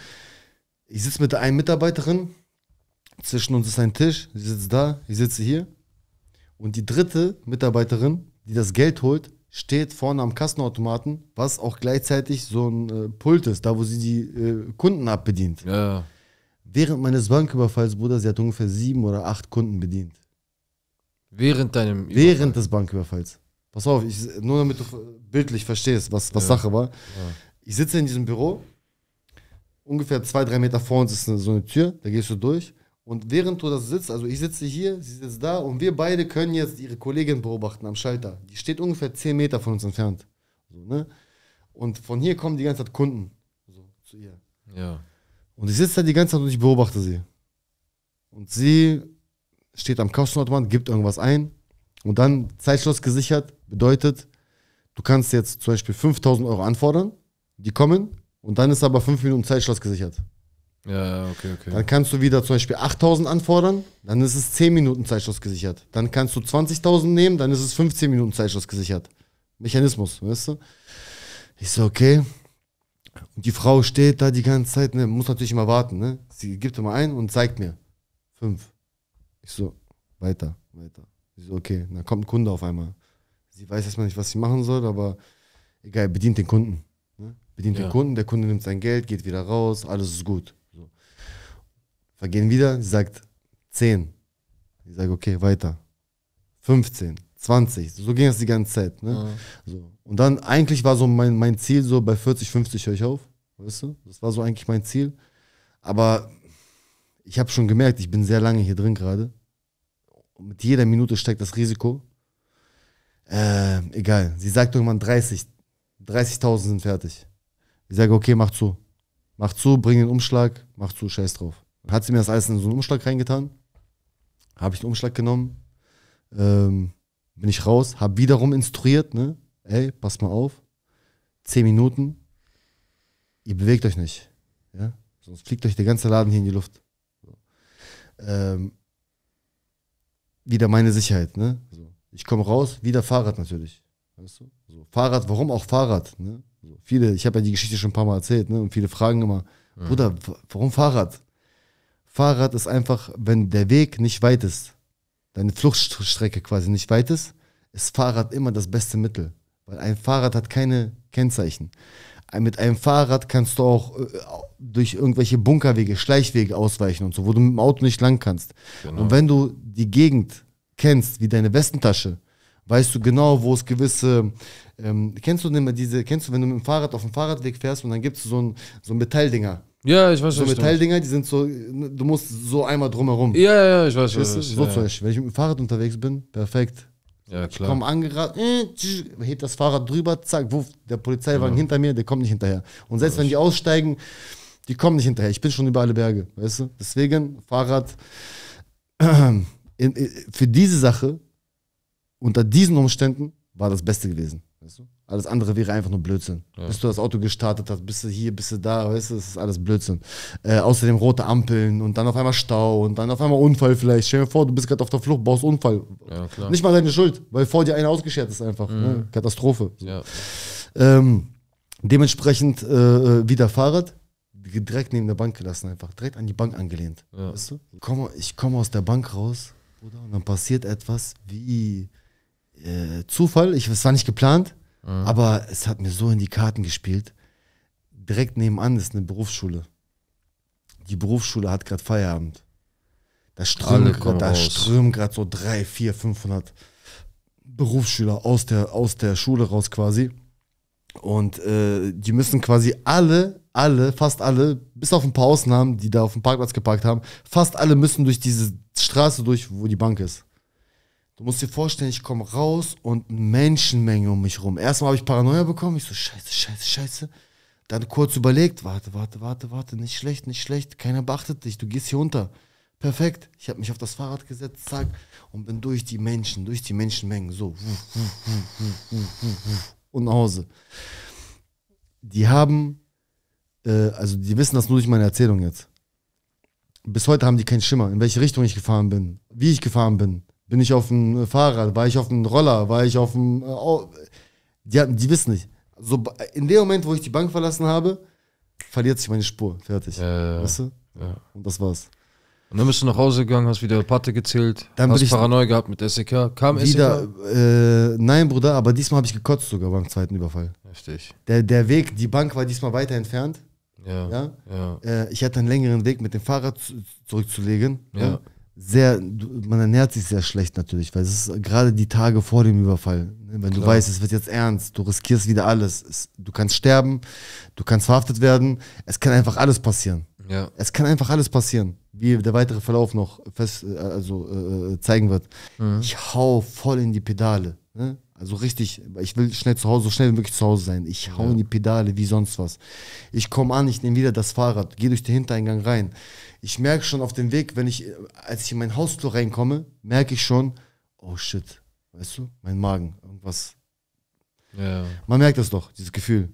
ich sitze mit der einen Mitarbeiterin, zwischen uns ist ein Tisch, sie sitzt da, ich sitze hier. Und die dritte Mitarbeiterin, die das Geld holt, steht vorne am Kassenautomaten, was auch gleichzeitig so ein äh, Pult ist, da wo sie die äh, Kunden abbedient. Ja. Während meines Banküberfalls, Bruder, sie hat ungefähr sieben oder acht Kunden bedient. Während deinem Überfall. Während des Banküberfalls. Pass auf, ich, nur damit du bildlich verstehst, was, was ja. Sache war. Ja. Ich sitze in diesem Büro, ungefähr zwei, drei Meter vor uns ist so eine Tür, da gehst du durch. Und während du das sitzt, also ich sitze hier, sie sitzt da und wir beide können jetzt ihre Kollegin beobachten am Schalter. Die steht ungefähr zehn Meter von uns entfernt. So, ne? Und von hier kommen die ganze Zeit Kunden so, zu ihr. Ja. Und ich sitze da die ganze Zeit und ich beobachte sie. Und sie steht am Kassenautomat, gibt irgendwas ein und dann Zeitschloss gesichert bedeutet, du kannst jetzt zum Beispiel 5000 Euro anfordern, die kommen und dann ist aber 5 Minuten Zeitschloss gesichert. Ja, okay, okay. Dann kannst du wieder zum Beispiel 8000 anfordern, dann ist es 10 Minuten Zeitschloss gesichert. Dann kannst du 20.000 nehmen, dann ist es 15 Minuten Zeitschloss gesichert. Mechanismus, weißt du? Ich so, okay, und die Frau steht da die ganze Zeit, ne, muss natürlich immer warten, ne? Sie gibt immer ein und zeigt mir. Fünf. Ich so, weiter, weiter. Sie so, okay, dann kommt ein Kunde auf einmal. Sie weiß erstmal nicht, was sie machen soll, aber egal, bedient den Kunden. Ne? Bedient ja. den Kunden, der Kunde nimmt sein Geld, geht wieder raus, alles ist gut. So. Vergehen wieder, sie sagt zehn. Ich sage, okay, weiter. 15. 20. So ging das die ganze Zeit. Ne? Mhm. So. Und dann eigentlich war so mein, mein Ziel, so bei 40, 50 höre ich auf. Weißt du? Das war so eigentlich mein Ziel. Aber ich habe schon gemerkt, ich bin sehr lange hier drin gerade. Mit jeder Minute steigt das Risiko. Äh, egal. Sie sagt irgendwann 30. 30.000 sind fertig. Ich sage, okay, mach zu. Mach zu, bring den Umschlag, mach zu, scheiß drauf. Hat sie mir das alles in so einen Umschlag reingetan. Habe ich den Umschlag genommen. Ähm, bin ich raus, habe wiederum instruiert, ne? Ey, pass mal auf. Zehn Minuten. Ihr bewegt euch nicht. Ja? Sonst fliegt euch der ganze Laden hier in die Luft. So. Ähm, wieder meine Sicherheit, ne? So. Ich komme raus, wieder Fahrrad natürlich. Weißt du? So. Fahrrad, warum auch Fahrrad? Ne? So. Viele, ich habe ja die Geschichte schon ein paar Mal erzählt, ne? Und viele fragen immer, mhm. Bruder, warum Fahrrad? Fahrrad ist einfach, wenn der Weg nicht weit ist deine Fluchtstrecke quasi nicht weit ist, ist Fahrrad immer das beste Mittel. Weil ein Fahrrad hat keine Kennzeichen. Mit einem Fahrrad kannst du auch äh, durch irgendwelche Bunkerwege, Schleichwege ausweichen und so, wo du mit dem Auto nicht lang kannst. Genau. Und wenn du die Gegend kennst, wie deine Westentasche, weißt du genau, wo es gewisse. Ähm, kennst du denn mal diese, kennst du, wenn du mit dem Fahrrad auf dem Fahrradweg fährst und dann gibt es so ein, so ein Metalldinger, ja, ich weiß So Metalldinger, die sind so, ne, du musst so einmal drumherum. Ja, ja, ich weiß, Weißt du, so ja, zum wenn ich mit dem Fahrrad unterwegs bin, perfekt. ja, klar. Ich komme angerannt, äh, tsch, das Fahrrad drüber, zack, wuff, der Polizeiwagen genau. hinter mir, der kommt nicht hinterher. Und selbst wenn die aussteigen, die kommen nicht hinterher. Ich bin schon über alle Berge, weißt du? Deswegen, Fahrrad, in, in, für diese Sache, unter diesen Umständen, war das Beste gewesen, weißt du? Alles andere wäre einfach nur Blödsinn. Ja. Bis du das Auto gestartet hast, bist du hier, bist du da, weißt du, das ist alles Blödsinn. Äh, außerdem rote Ampeln und dann auf einmal Stau und dann auf einmal Unfall vielleicht. Stell dir vor, du bist gerade auf der Flucht, baust Unfall. Ja, Nicht mal deine Schuld, weil vor dir einer ausgeschert ist einfach. Mhm. Ne? Katastrophe. Ja. Ähm, dementsprechend äh, äh, wieder Fahrrad, direkt neben der Bank gelassen einfach, direkt an die Bank angelehnt. Ja. Weißt du? ich komme komm aus der Bank raus, Bruder, und dann passiert etwas wie äh, Zufall. Ich, es war nicht geplant. Mhm. Aber es hat mir so in die Karten gespielt. Direkt nebenan ist eine Berufsschule. Die Berufsschule hat gerade Feierabend. Da strömen gerade so drei, vier, 500 Berufsschüler aus der, aus der Schule raus quasi. Und äh, die müssen quasi alle, alle, fast alle, bis auf ein paar Ausnahmen, die da auf dem Parkplatz geparkt haben, fast alle müssen durch diese Straße durch, wo die Bank ist. Du musst dir vorstellen, ich komme raus und Menschenmenge um mich rum. Erstmal habe ich Paranoia bekommen. Ich so, scheiße, scheiße, scheiße. Dann kurz überlegt, warte, warte, warte, warte, nicht schlecht, nicht schlecht. Keiner beachtet dich, du gehst hier unter. Perfekt. Ich habe mich auf das Fahrrad gesetzt, zack, und bin durch die Menschen, durch die Menschenmengen, so. Und nach Hause. Die haben, äh, also die wissen das nur durch meine Erzählung jetzt. Bis heute haben die keinen Schimmer, in welche Richtung ich gefahren bin, wie ich gefahren bin bin ich auf dem äh, Fahrrad? War ich auf dem Roller? War ich auf dem. Oh, die, die wissen nicht. So, in dem Moment, wo ich die Bank verlassen habe, verliert sich meine Spur. Fertig. Ja, weißt du? Ja. Und das war's. Und dann bist du nach Hause gegangen, hast wieder Patte gezählt, dann hast Paranoia gehabt mit SEK. Kam e wieder, SEK? Äh, nein, Bruder, aber diesmal habe ich gekotzt sogar beim zweiten Überfall. Richtig. Der, der Weg, die Bank war diesmal weiter entfernt. Ja. ja? ja. Äh, ich hatte einen längeren Weg mit dem Fahrrad zurückzulegen. Ja. ja sehr, man ernährt sich sehr schlecht natürlich, weil es ist gerade die Tage vor dem Überfall. Ne? Wenn du weißt, es wird jetzt ernst, du riskierst wieder alles. du kannst sterben, du kannst verhaftet werden, es kann einfach alles passieren. Ja. Es kann einfach alles passieren, wie der weitere Verlauf noch fest, äh, also, äh, zeigen wird. Mhm. Ich hau voll in die Pedale. Ne? Also richtig, ich will schnell zu Hause, so schnell wie möglich zu Hause sein. Ich hau ja. in die Pedale wie sonst was. Ich komme an, ich nehme wieder das Fahrrad, gehe durch den Hintereingang rein ich merke schon auf dem Weg, wenn ich, als ich in mein Haustor reinkomme, merke ich schon, oh shit, weißt du, mein Magen, irgendwas. Ja. Man merkt das doch, dieses Gefühl.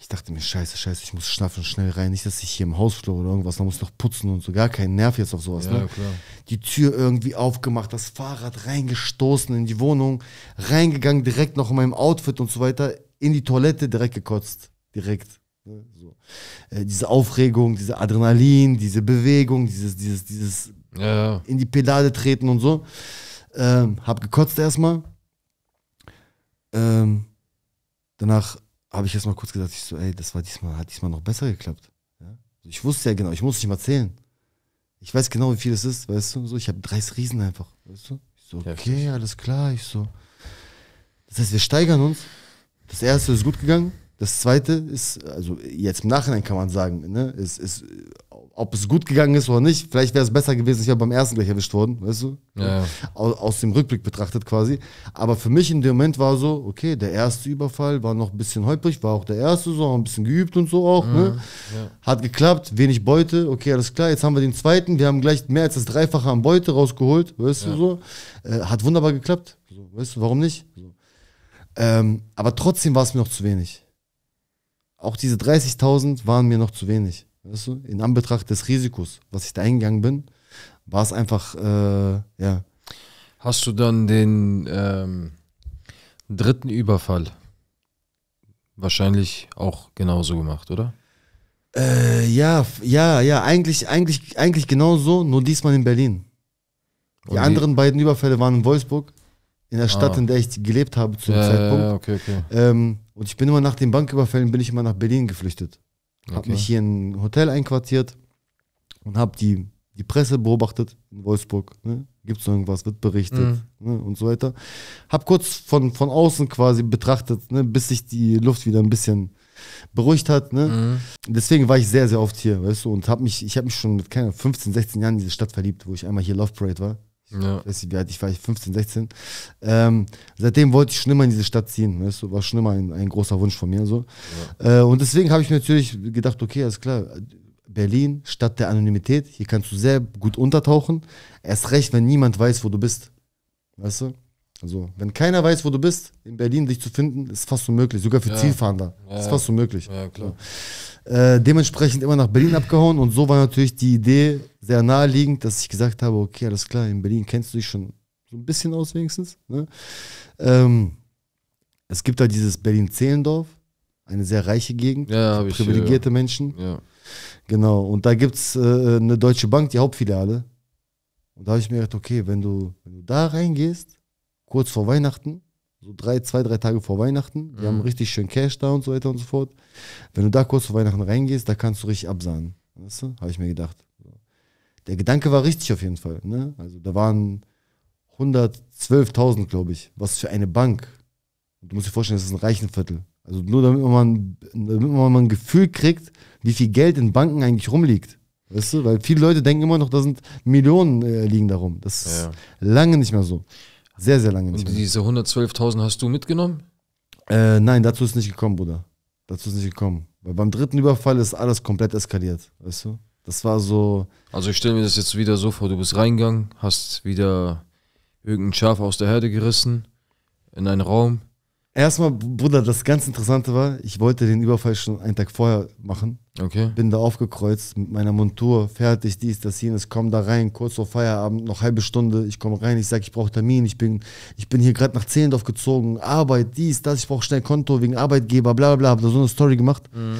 Ich dachte mir, scheiße, scheiße, ich muss schnaffen, schnell rein. Nicht, dass ich hier im Hausflur oder irgendwas, da muss ich doch putzen und so. Gar keinen Nerv jetzt auf sowas. Ja, ne? klar. Die Tür irgendwie aufgemacht, das Fahrrad reingestoßen in die Wohnung, reingegangen, direkt noch in meinem Outfit und so weiter, in die Toilette direkt gekotzt. Direkt. Ne? So. Äh, diese Aufregung, diese Adrenalin, diese Bewegung, dieses, dieses, dieses ja. in die Pedale treten und so. Ähm, hab gekotzt erstmal. Ähm, danach habe ich erstmal kurz gedacht, ich so, ey, das war diesmal, hat diesmal noch besser geklappt. Ja? Also ich wusste ja genau, ich muss nicht mal zählen. Ich weiß genau, wie viel es ist, weißt du? So, ich habe 30 Riesen einfach, weißt du? Ich so, okay, Heftig. alles klar. Ich so, das heißt, wir steigern uns. Das erste ist gut gegangen. Das zweite ist, also jetzt im Nachhinein kann man sagen, ne, ist, ist, ob es gut gegangen ist oder nicht, vielleicht wäre es besser gewesen, ich wäre beim ersten gleich erwischt worden, weißt du? Ja. Aus, aus, dem Rückblick betrachtet quasi. Aber für mich in dem Moment war so, okay, der erste Überfall war noch ein bisschen holprig, war auch der erste, so ein bisschen geübt und so auch. Ne? Mhm. Ne? Ja. Hat geklappt, wenig Beute, okay, alles klar, jetzt haben wir den zweiten, wir haben gleich mehr als das Dreifache an Beute rausgeholt, weißt ja. du so? Äh, hat wunderbar geklappt, so, weißt du, warum nicht? So. Ähm, aber trotzdem war es mir noch zu wenig auch diese 30.000 waren mir noch zu wenig. Weißt du? In Anbetracht des Risikos, was ich da eingegangen bin, war es einfach, äh, ja. Hast du dann den ähm, dritten Überfall wahrscheinlich auch genauso gemacht, oder? Äh, ja, ja, ja, eigentlich, eigentlich, eigentlich genauso, nur diesmal in Berlin. Die, die anderen beiden Überfälle waren in Wolfsburg, in der Stadt, ah. in der ich gelebt habe zu dem ja, Zeitpunkt. Ja, okay, okay. Ähm, und ich bin immer nach den Banküberfällen, bin ich immer nach Berlin geflüchtet. Okay. Habe mich hier in ein Hotel einquartiert und habe die, die Presse beobachtet in Wolfsburg. Ne? Gibt es irgendwas, wird berichtet mhm. ne? und so weiter. Habe kurz von, von außen quasi betrachtet, ne? bis sich die Luft wieder ein bisschen beruhigt hat. Ne? Mhm. Deswegen war ich sehr, sehr oft hier, weißt du, und habe mich, ich habe mich schon mit keine 15, 16 Jahren in diese Stadt verliebt, wo ich einmal hier Love Parade war. Ich weiß ich war, 15, 16. Ähm, seitdem wollte ich schon immer in diese Stadt ziehen. Weißt du? War schon immer ein, ein großer Wunsch von mir. So. Ja. Äh, und deswegen habe ich mir natürlich gedacht, okay, alles klar, Berlin, Stadt der Anonymität, hier kannst du sehr gut untertauchen. Erst recht, wenn niemand weiß, wo du bist. Weißt du? Also, wenn keiner weiß, wo du bist, in Berlin dich zu finden, ist fast unmöglich. Sogar für ja. Zielfahnder ja. ist fast unmöglich. Ja, äh, dementsprechend immer nach Berlin abgehauen und so war natürlich die Idee sehr naheliegend, dass ich gesagt habe: Okay, alles klar, in Berlin kennst du dich schon so ein bisschen aus, wenigstens. Ne? Ähm, es gibt da halt dieses Berlin-Zehlendorf, eine sehr reiche Gegend, privilegierte ich, Menschen. Genau, und da gibt es äh, eine Deutsche Bank, die Hauptfiliale. Und da habe ich mir gedacht: Okay, wenn du, wenn du da reingehst, kurz vor Weihnachten, so drei, zwei, drei Tage vor Weihnachten. Die mhm. haben richtig schön Cash da und so weiter und so fort. Wenn du da kurz vor Weihnachten reingehst, da kannst du richtig absahnen. Weißt du? Habe ich mir gedacht. Der Gedanke war richtig auf jeden Fall. Ne? Also da waren 112.000, glaube ich. Was für eine Bank. Du musst dir vorstellen, das ist ein Reichenviertel. Also nur damit man, damit man mal ein Gefühl kriegt, wie viel Geld in Banken eigentlich rumliegt. Weißt du? Weil viele Leute denken immer noch, da sind Millionen äh, liegen darum. Das ist ja. lange nicht mehr so. Sehr, sehr lange nicht Und mehr. diese 112.000 hast du mitgenommen? Äh, nein, dazu ist nicht gekommen, Bruder. Dazu ist nicht gekommen. Weil beim dritten Überfall ist alles komplett eskaliert, weißt du? Das war so. Also ich stelle mir das jetzt wieder so vor, du bist reingegangen, hast wieder irgendein Schaf aus der Herde gerissen, in einen Raum, Erstmal, Bruder, das ganz Interessante war, ich wollte den Überfall schon einen Tag vorher machen. Okay. Bin da aufgekreuzt mit meiner Montur, fertig, dies, das, jenes, komm da rein, kurz vor Feierabend, noch halbe Stunde, ich komme rein, ich sage, ich brauche Termin, ich bin, ich bin hier gerade nach Zehlendorf gezogen, Arbeit, dies, das, ich brauche schnell Konto wegen Arbeitgeber, bla bla bla, hab da so eine Story gemacht. Mhm.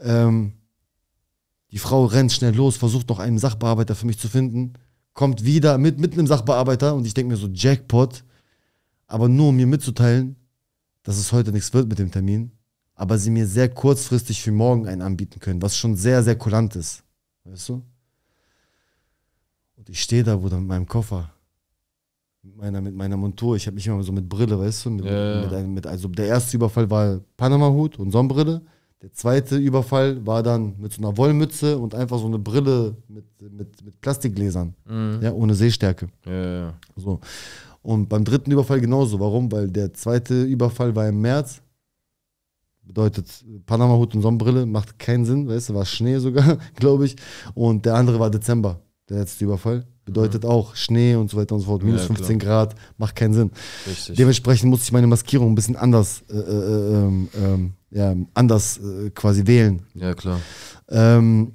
Ähm, die Frau rennt schnell los, versucht noch einen Sachbearbeiter für mich zu finden, kommt wieder mit, mit einem Sachbearbeiter und ich denke mir so, Jackpot, aber nur um mir mitzuteilen, dass es heute nichts wird mit dem Termin, aber sie mir sehr kurzfristig für morgen einen anbieten können, was schon sehr, sehr kulant ist. Weißt du? Und ich stehe da, wo dann mit meinem Koffer, mit meiner, mit meiner Montur. Ich habe mich immer so mit Brille, weißt du? Mit, ja, ja. Mit einem, mit, also der erste Überfall war Panama-Hut und Sonnenbrille. Der zweite Überfall war dann mit so einer Wollmütze und einfach so eine Brille mit, mit, mit Plastikgläsern, mhm. ja, ohne Sehstärke. Ja, ja. So. Und beim dritten Überfall genauso. Warum? Weil der zweite Überfall war im März. Bedeutet, Panama-Hut und Sonnenbrille macht keinen Sinn, weißt du, war Schnee sogar, glaube ich. Und der andere war Dezember, der letzte Überfall. Bedeutet mhm. auch Schnee und so weiter und so fort. Minus ja, 15 klar. Grad macht keinen Sinn. Richtig. Dementsprechend musste ich meine Maskierung ein bisschen anders, äh, äh, äh, ähm, ähm, ja, anders äh, quasi wählen. Ja, klar. Ähm,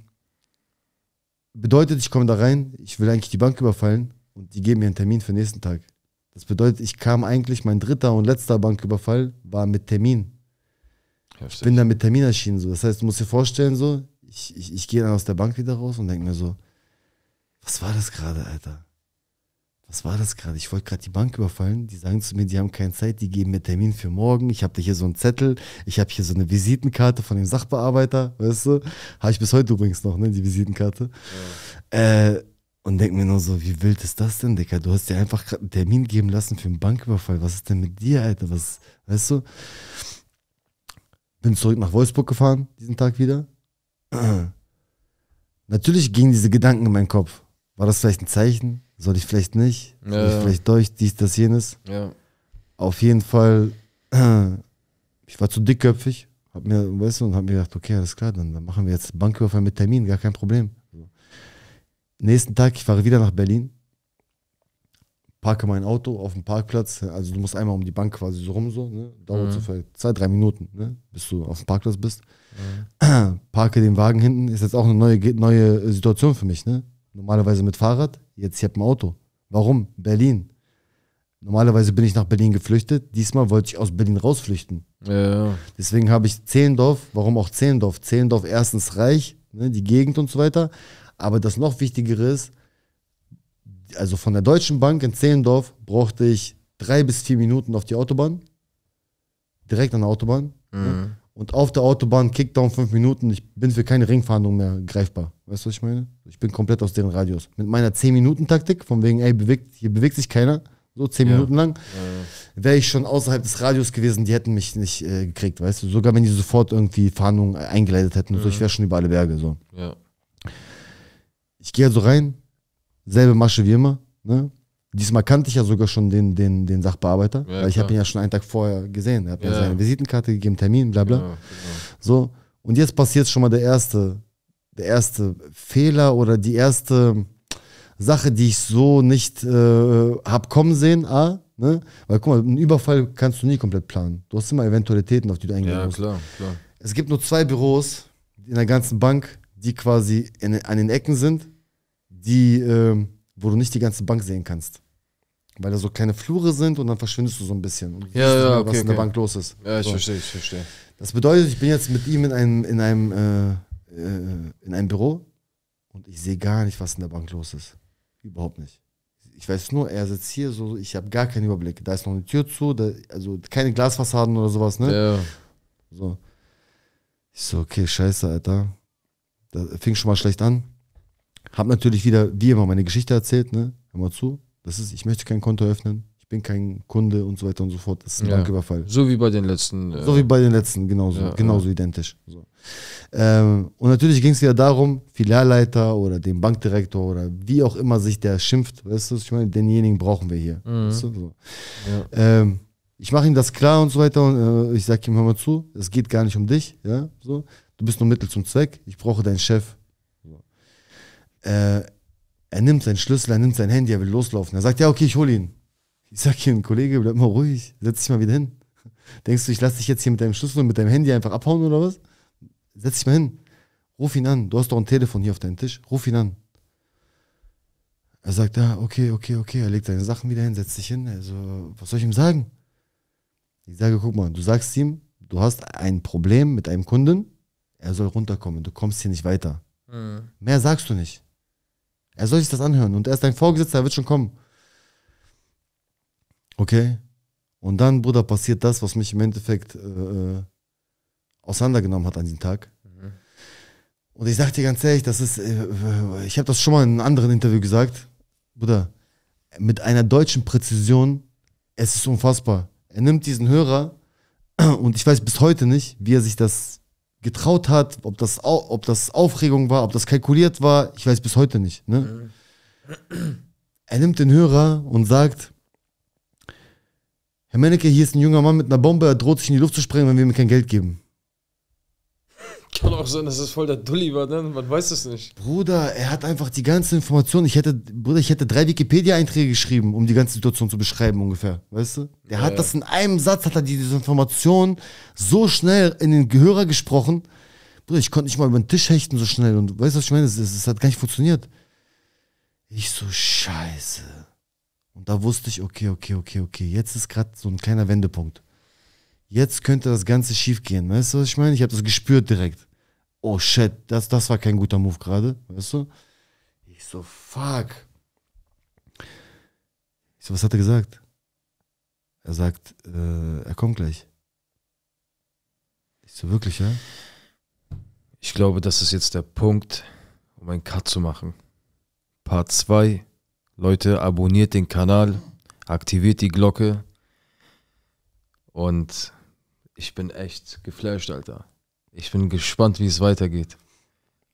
bedeutet, ich komme da rein, ich will eigentlich die Bank überfallen und die geben mir einen Termin für den nächsten Tag. Das bedeutet, ich kam eigentlich, mein dritter und letzter Banküberfall war mit Termin. Heftig. Ich bin da mit Termin erschienen. So. Das heißt, du musst dir vorstellen, so, ich, ich, ich gehe dann aus der Bank wieder raus und denke mir so, was war das gerade, Alter? Was war das gerade? Ich wollte gerade die Bank überfallen. Die sagen zu mir, die haben keine Zeit, die geben mir Termin für morgen. Ich habe hier so einen Zettel, ich habe hier so eine Visitenkarte von dem Sachbearbeiter, weißt du? Habe ich bis heute übrigens noch, ne, die Visitenkarte. Ja. Äh, und denke mir nur so, wie wild ist das denn, Dicker? Du hast dir einfach gerade einen Termin geben lassen für einen Banküberfall. Was ist denn mit dir, Alter? Was, weißt du? Bin zurück nach Wolfsburg gefahren, diesen Tag wieder. Natürlich gingen diese Gedanken in meinen Kopf. War das vielleicht ein Zeichen? Soll ich vielleicht nicht? Soll ich vielleicht durch, dies, das, jenes? Ja. Auf jeden Fall, ich war zu dickköpfig, hab mir, weißt du, und hab mir gedacht, okay, alles klar, dann, dann machen wir jetzt Banküberfall mit Termin, gar kein Problem. Nächsten Tag, ich fahre wieder nach Berlin, parke mein Auto auf dem Parkplatz. Also du musst einmal um die Bank quasi so rum, so, ne? dauert mhm. so vielleicht zwei, drei Minuten, ne? bis du auf dem Parkplatz bist. Mhm. Parke den Wagen hinten, ist jetzt auch eine neue, neue Situation für mich. Ne? Normalerweise mit Fahrrad, jetzt ich habe ein Auto. Warum? Berlin. Normalerweise bin ich nach Berlin geflüchtet. Diesmal wollte ich aus Berlin rausflüchten. Ja. Deswegen habe ich Zehlendorf, warum auch Zehlendorf? Zehlendorf erstens reich, ne, die Gegend und so weiter. Aber das noch Wichtigere ist, also von der Deutschen Bank in Zehlendorf brauchte ich drei bis vier Minuten auf die Autobahn. Direkt an der Autobahn. Ne? Mhm. Ne? Und auf der Autobahn Kickdown fünf Minuten. Ich bin für keine Ringfahndung mehr greifbar. Weißt du, was ich meine? Ich bin komplett aus deren Radius. Mit meiner 10-Minuten-Taktik, von wegen, ey, bewegt, hier bewegt sich keiner, so 10 ja. Minuten lang, ja. wäre ich schon außerhalb des Radius gewesen, die hätten mich nicht äh, gekriegt, weißt du? Sogar wenn die sofort irgendwie Fahndungen eingeleitet hätten, ja. so, mhm. ich wäre schon über alle Berge, so. Ja. Ich gehe also rein, selbe Masche wie immer. Ne? Diesmal kannte ich ja sogar schon den, den, den Sachbearbeiter, ja, weil ich habe ihn ja schon einen Tag vorher gesehen. Er hat ja. mir seine Visitenkarte gegeben, Termin, bla bla. Genau, genau. So, und jetzt passiert schon mal der erste, der erste Fehler oder die erste Sache, die ich so nicht äh, habe kommen sehen, A, ne? Weil guck mal, einen Überfall kannst du nie komplett planen. Du hast immer Eventualitäten, auf die du eingehen ja, musst. Klar, klar. Es gibt nur zwei Büros in der ganzen Bank, die quasi in, an den Ecken sind, die, äh, wo du nicht die ganze Bank sehen kannst. Weil da so kleine Flure sind und dann verschwindest du so ein bisschen. Und ja, ja, okay, halt, was okay. in der Bank los ist. Ja, ich so. verstehe, ich verstehe. Das bedeutet, ich bin jetzt mit ihm in einem, in einem, äh, äh, in einem Büro und ich sehe gar nicht, was in der Bank los ist. Überhaupt nicht. Ich weiß nur, er sitzt hier so, ich habe gar keinen Überblick. Da ist noch eine Tür zu, da, also keine Glasfassaden oder sowas, ne? Ja. So. Ich so, okay, scheiße, Alter. Da fing schon mal schlecht an. Hab natürlich wieder, wie immer, meine Geschichte erzählt, ne? Hör mal zu. Das ist, ich möchte kein Konto öffnen, ich bin kein Kunde und so weiter und so fort. Das ist ein ja. Banküberfall. So wie bei den letzten. Äh so wie bei den letzten, genauso, ja, genauso ja. identisch. So. Ähm, und natürlich ging es wieder darum, Filialleiter oder den Bankdirektor oder wie auch immer sich der schimpft, weißt du, ich meine, denjenigen brauchen wir hier. Mhm. Weißt du, so. ähm, ich mache ihm das klar und so weiter und äh, ich sage ihm, hör mal zu, es geht gar nicht um dich, ja, so du bist nur Mittel zum Zweck, ich brauche deinen Chef. So. Äh, er nimmt seinen Schlüssel, er nimmt sein Handy, er will loslaufen. Er sagt, ja, okay, ich hole ihn. Ich sage ihm, Kollege, bleib mal ruhig, setz dich mal wieder hin. Denkst du, ich lasse dich jetzt hier mit deinem Schlüssel und mit deinem Handy einfach abhauen oder was? Setz dich mal hin. Ruf ihn an. Du hast doch ein Telefon hier auf deinem Tisch. Ruf ihn an. Er sagt, ja, okay, okay, okay. Er legt seine Sachen wieder hin, setzt sich hin. Also, was soll ich ihm sagen? Ich sage, guck mal, du sagst ihm, du hast ein Problem mit einem Kunden er soll runterkommen, du kommst hier nicht weiter. Mhm. Mehr sagst du nicht. Er soll sich das anhören und er ist dein Vorgesetzter, er wird schon kommen. Okay? Und dann, Bruder, passiert das, was mich im Endeffekt äh, äh auseinandergenommen hat an diesem Tag. Mhm. Und ich sag dir ganz ehrlich, das ist, äh, äh ich habe das schon mal in einem anderen Interview gesagt, Bruder, mit einer deutschen Präzision, es ist unfassbar. Er nimmt diesen Hörer und ich weiß bis heute nicht, wie er sich das getraut hat, ob das, ob das Aufregung war, ob das kalkuliert war, ich weiß bis heute nicht. Ne? Er nimmt den Hörer und sagt, Herr Menneke, hier ist ein junger Mann mit einer Bombe, er droht sich in die Luft zu sprengen, wenn wir ihm kein Geld geben. Kann auch sein, dass es voll der Dulli war, ne? Man weiß es nicht. Bruder, er hat einfach die ganze Information. Ich hätte, Bruder, ich hätte drei Wikipedia-Einträge geschrieben, um die ganze Situation zu beschreiben, ungefähr. Weißt du? Der ja, hat ja. das in einem Satz, hat er diese Information so schnell in den Gehörer gesprochen. Bruder, ich konnte nicht mal über den Tisch hechten so schnell. Und weißt du, was ich meine? Es hat gar nicht funktioniert. Ich so, Scheiße. Und da wusste ich, okay, okay, okay, okay. Jetzt ist gerade so ein kleiner Wendepunkt jetzt könnte das Ganze schief gehen. Weißt du, was ich meine? Ich habe das gespürt direkt. Oh shit, das, das war kein guter Move gerade, weißt du? Ich so, fuck. Ich so, was hat er gesagt? Er sagt, äh, er kommt gleich. Ich so, wirklich, ja? Ich glaube, das ist jetzt der Punkt, um einen Cut zu machen. Part 2. Leute, abonniert den Kanal, aktiviert die Glocke und ich bin echt geflasht, Alter. Ich bin gespannt, wie es weitergeht.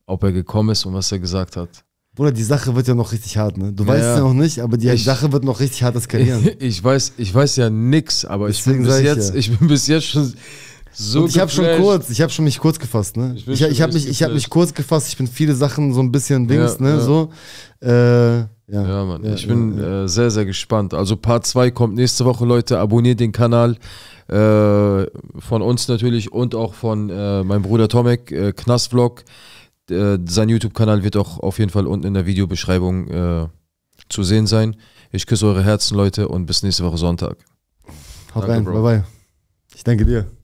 Ob er gekommen ist und was er gesagt hat. Bruder, die Sache wird ja noch richtig hart, ne? Du ja, weißt es ja noch nicht, aber die ich, Sache wird noch richtig hart eskalieren. Ich, ich, weiß, ich weiß ja nix, aber ich bin, bis jetzt, ja. ich bin bis jetzt schon so ich habe schon kurz, ich habe schon mich kurz gefasst, ne? Ich, ich, ich habe mich, ich habe mich kurz gefasst. Ich bin viele Sachen so ein bisschen Dings, ja, ne? Ja. So. Äh, ja, ja, Mann. Ja, ich bin ja, äh, sehr, sehr gespannt. Also Part 2 kommt nächste Woche, Leute. Abonniert den Kanal. Äh, von uns natürlich und auch von äh, meinem Bruder Tomek, äh, Knastvlog. Äh, sein YouTube-Kanal wird auch auf jeden Fall unten in der Videobeschreibung äh, zu sehen sein. Ich küsse eure Herzen, Leute, und bis nächste Woche Sonntag. Haut danke, rein, Bro. bye bye. Ich danke dir.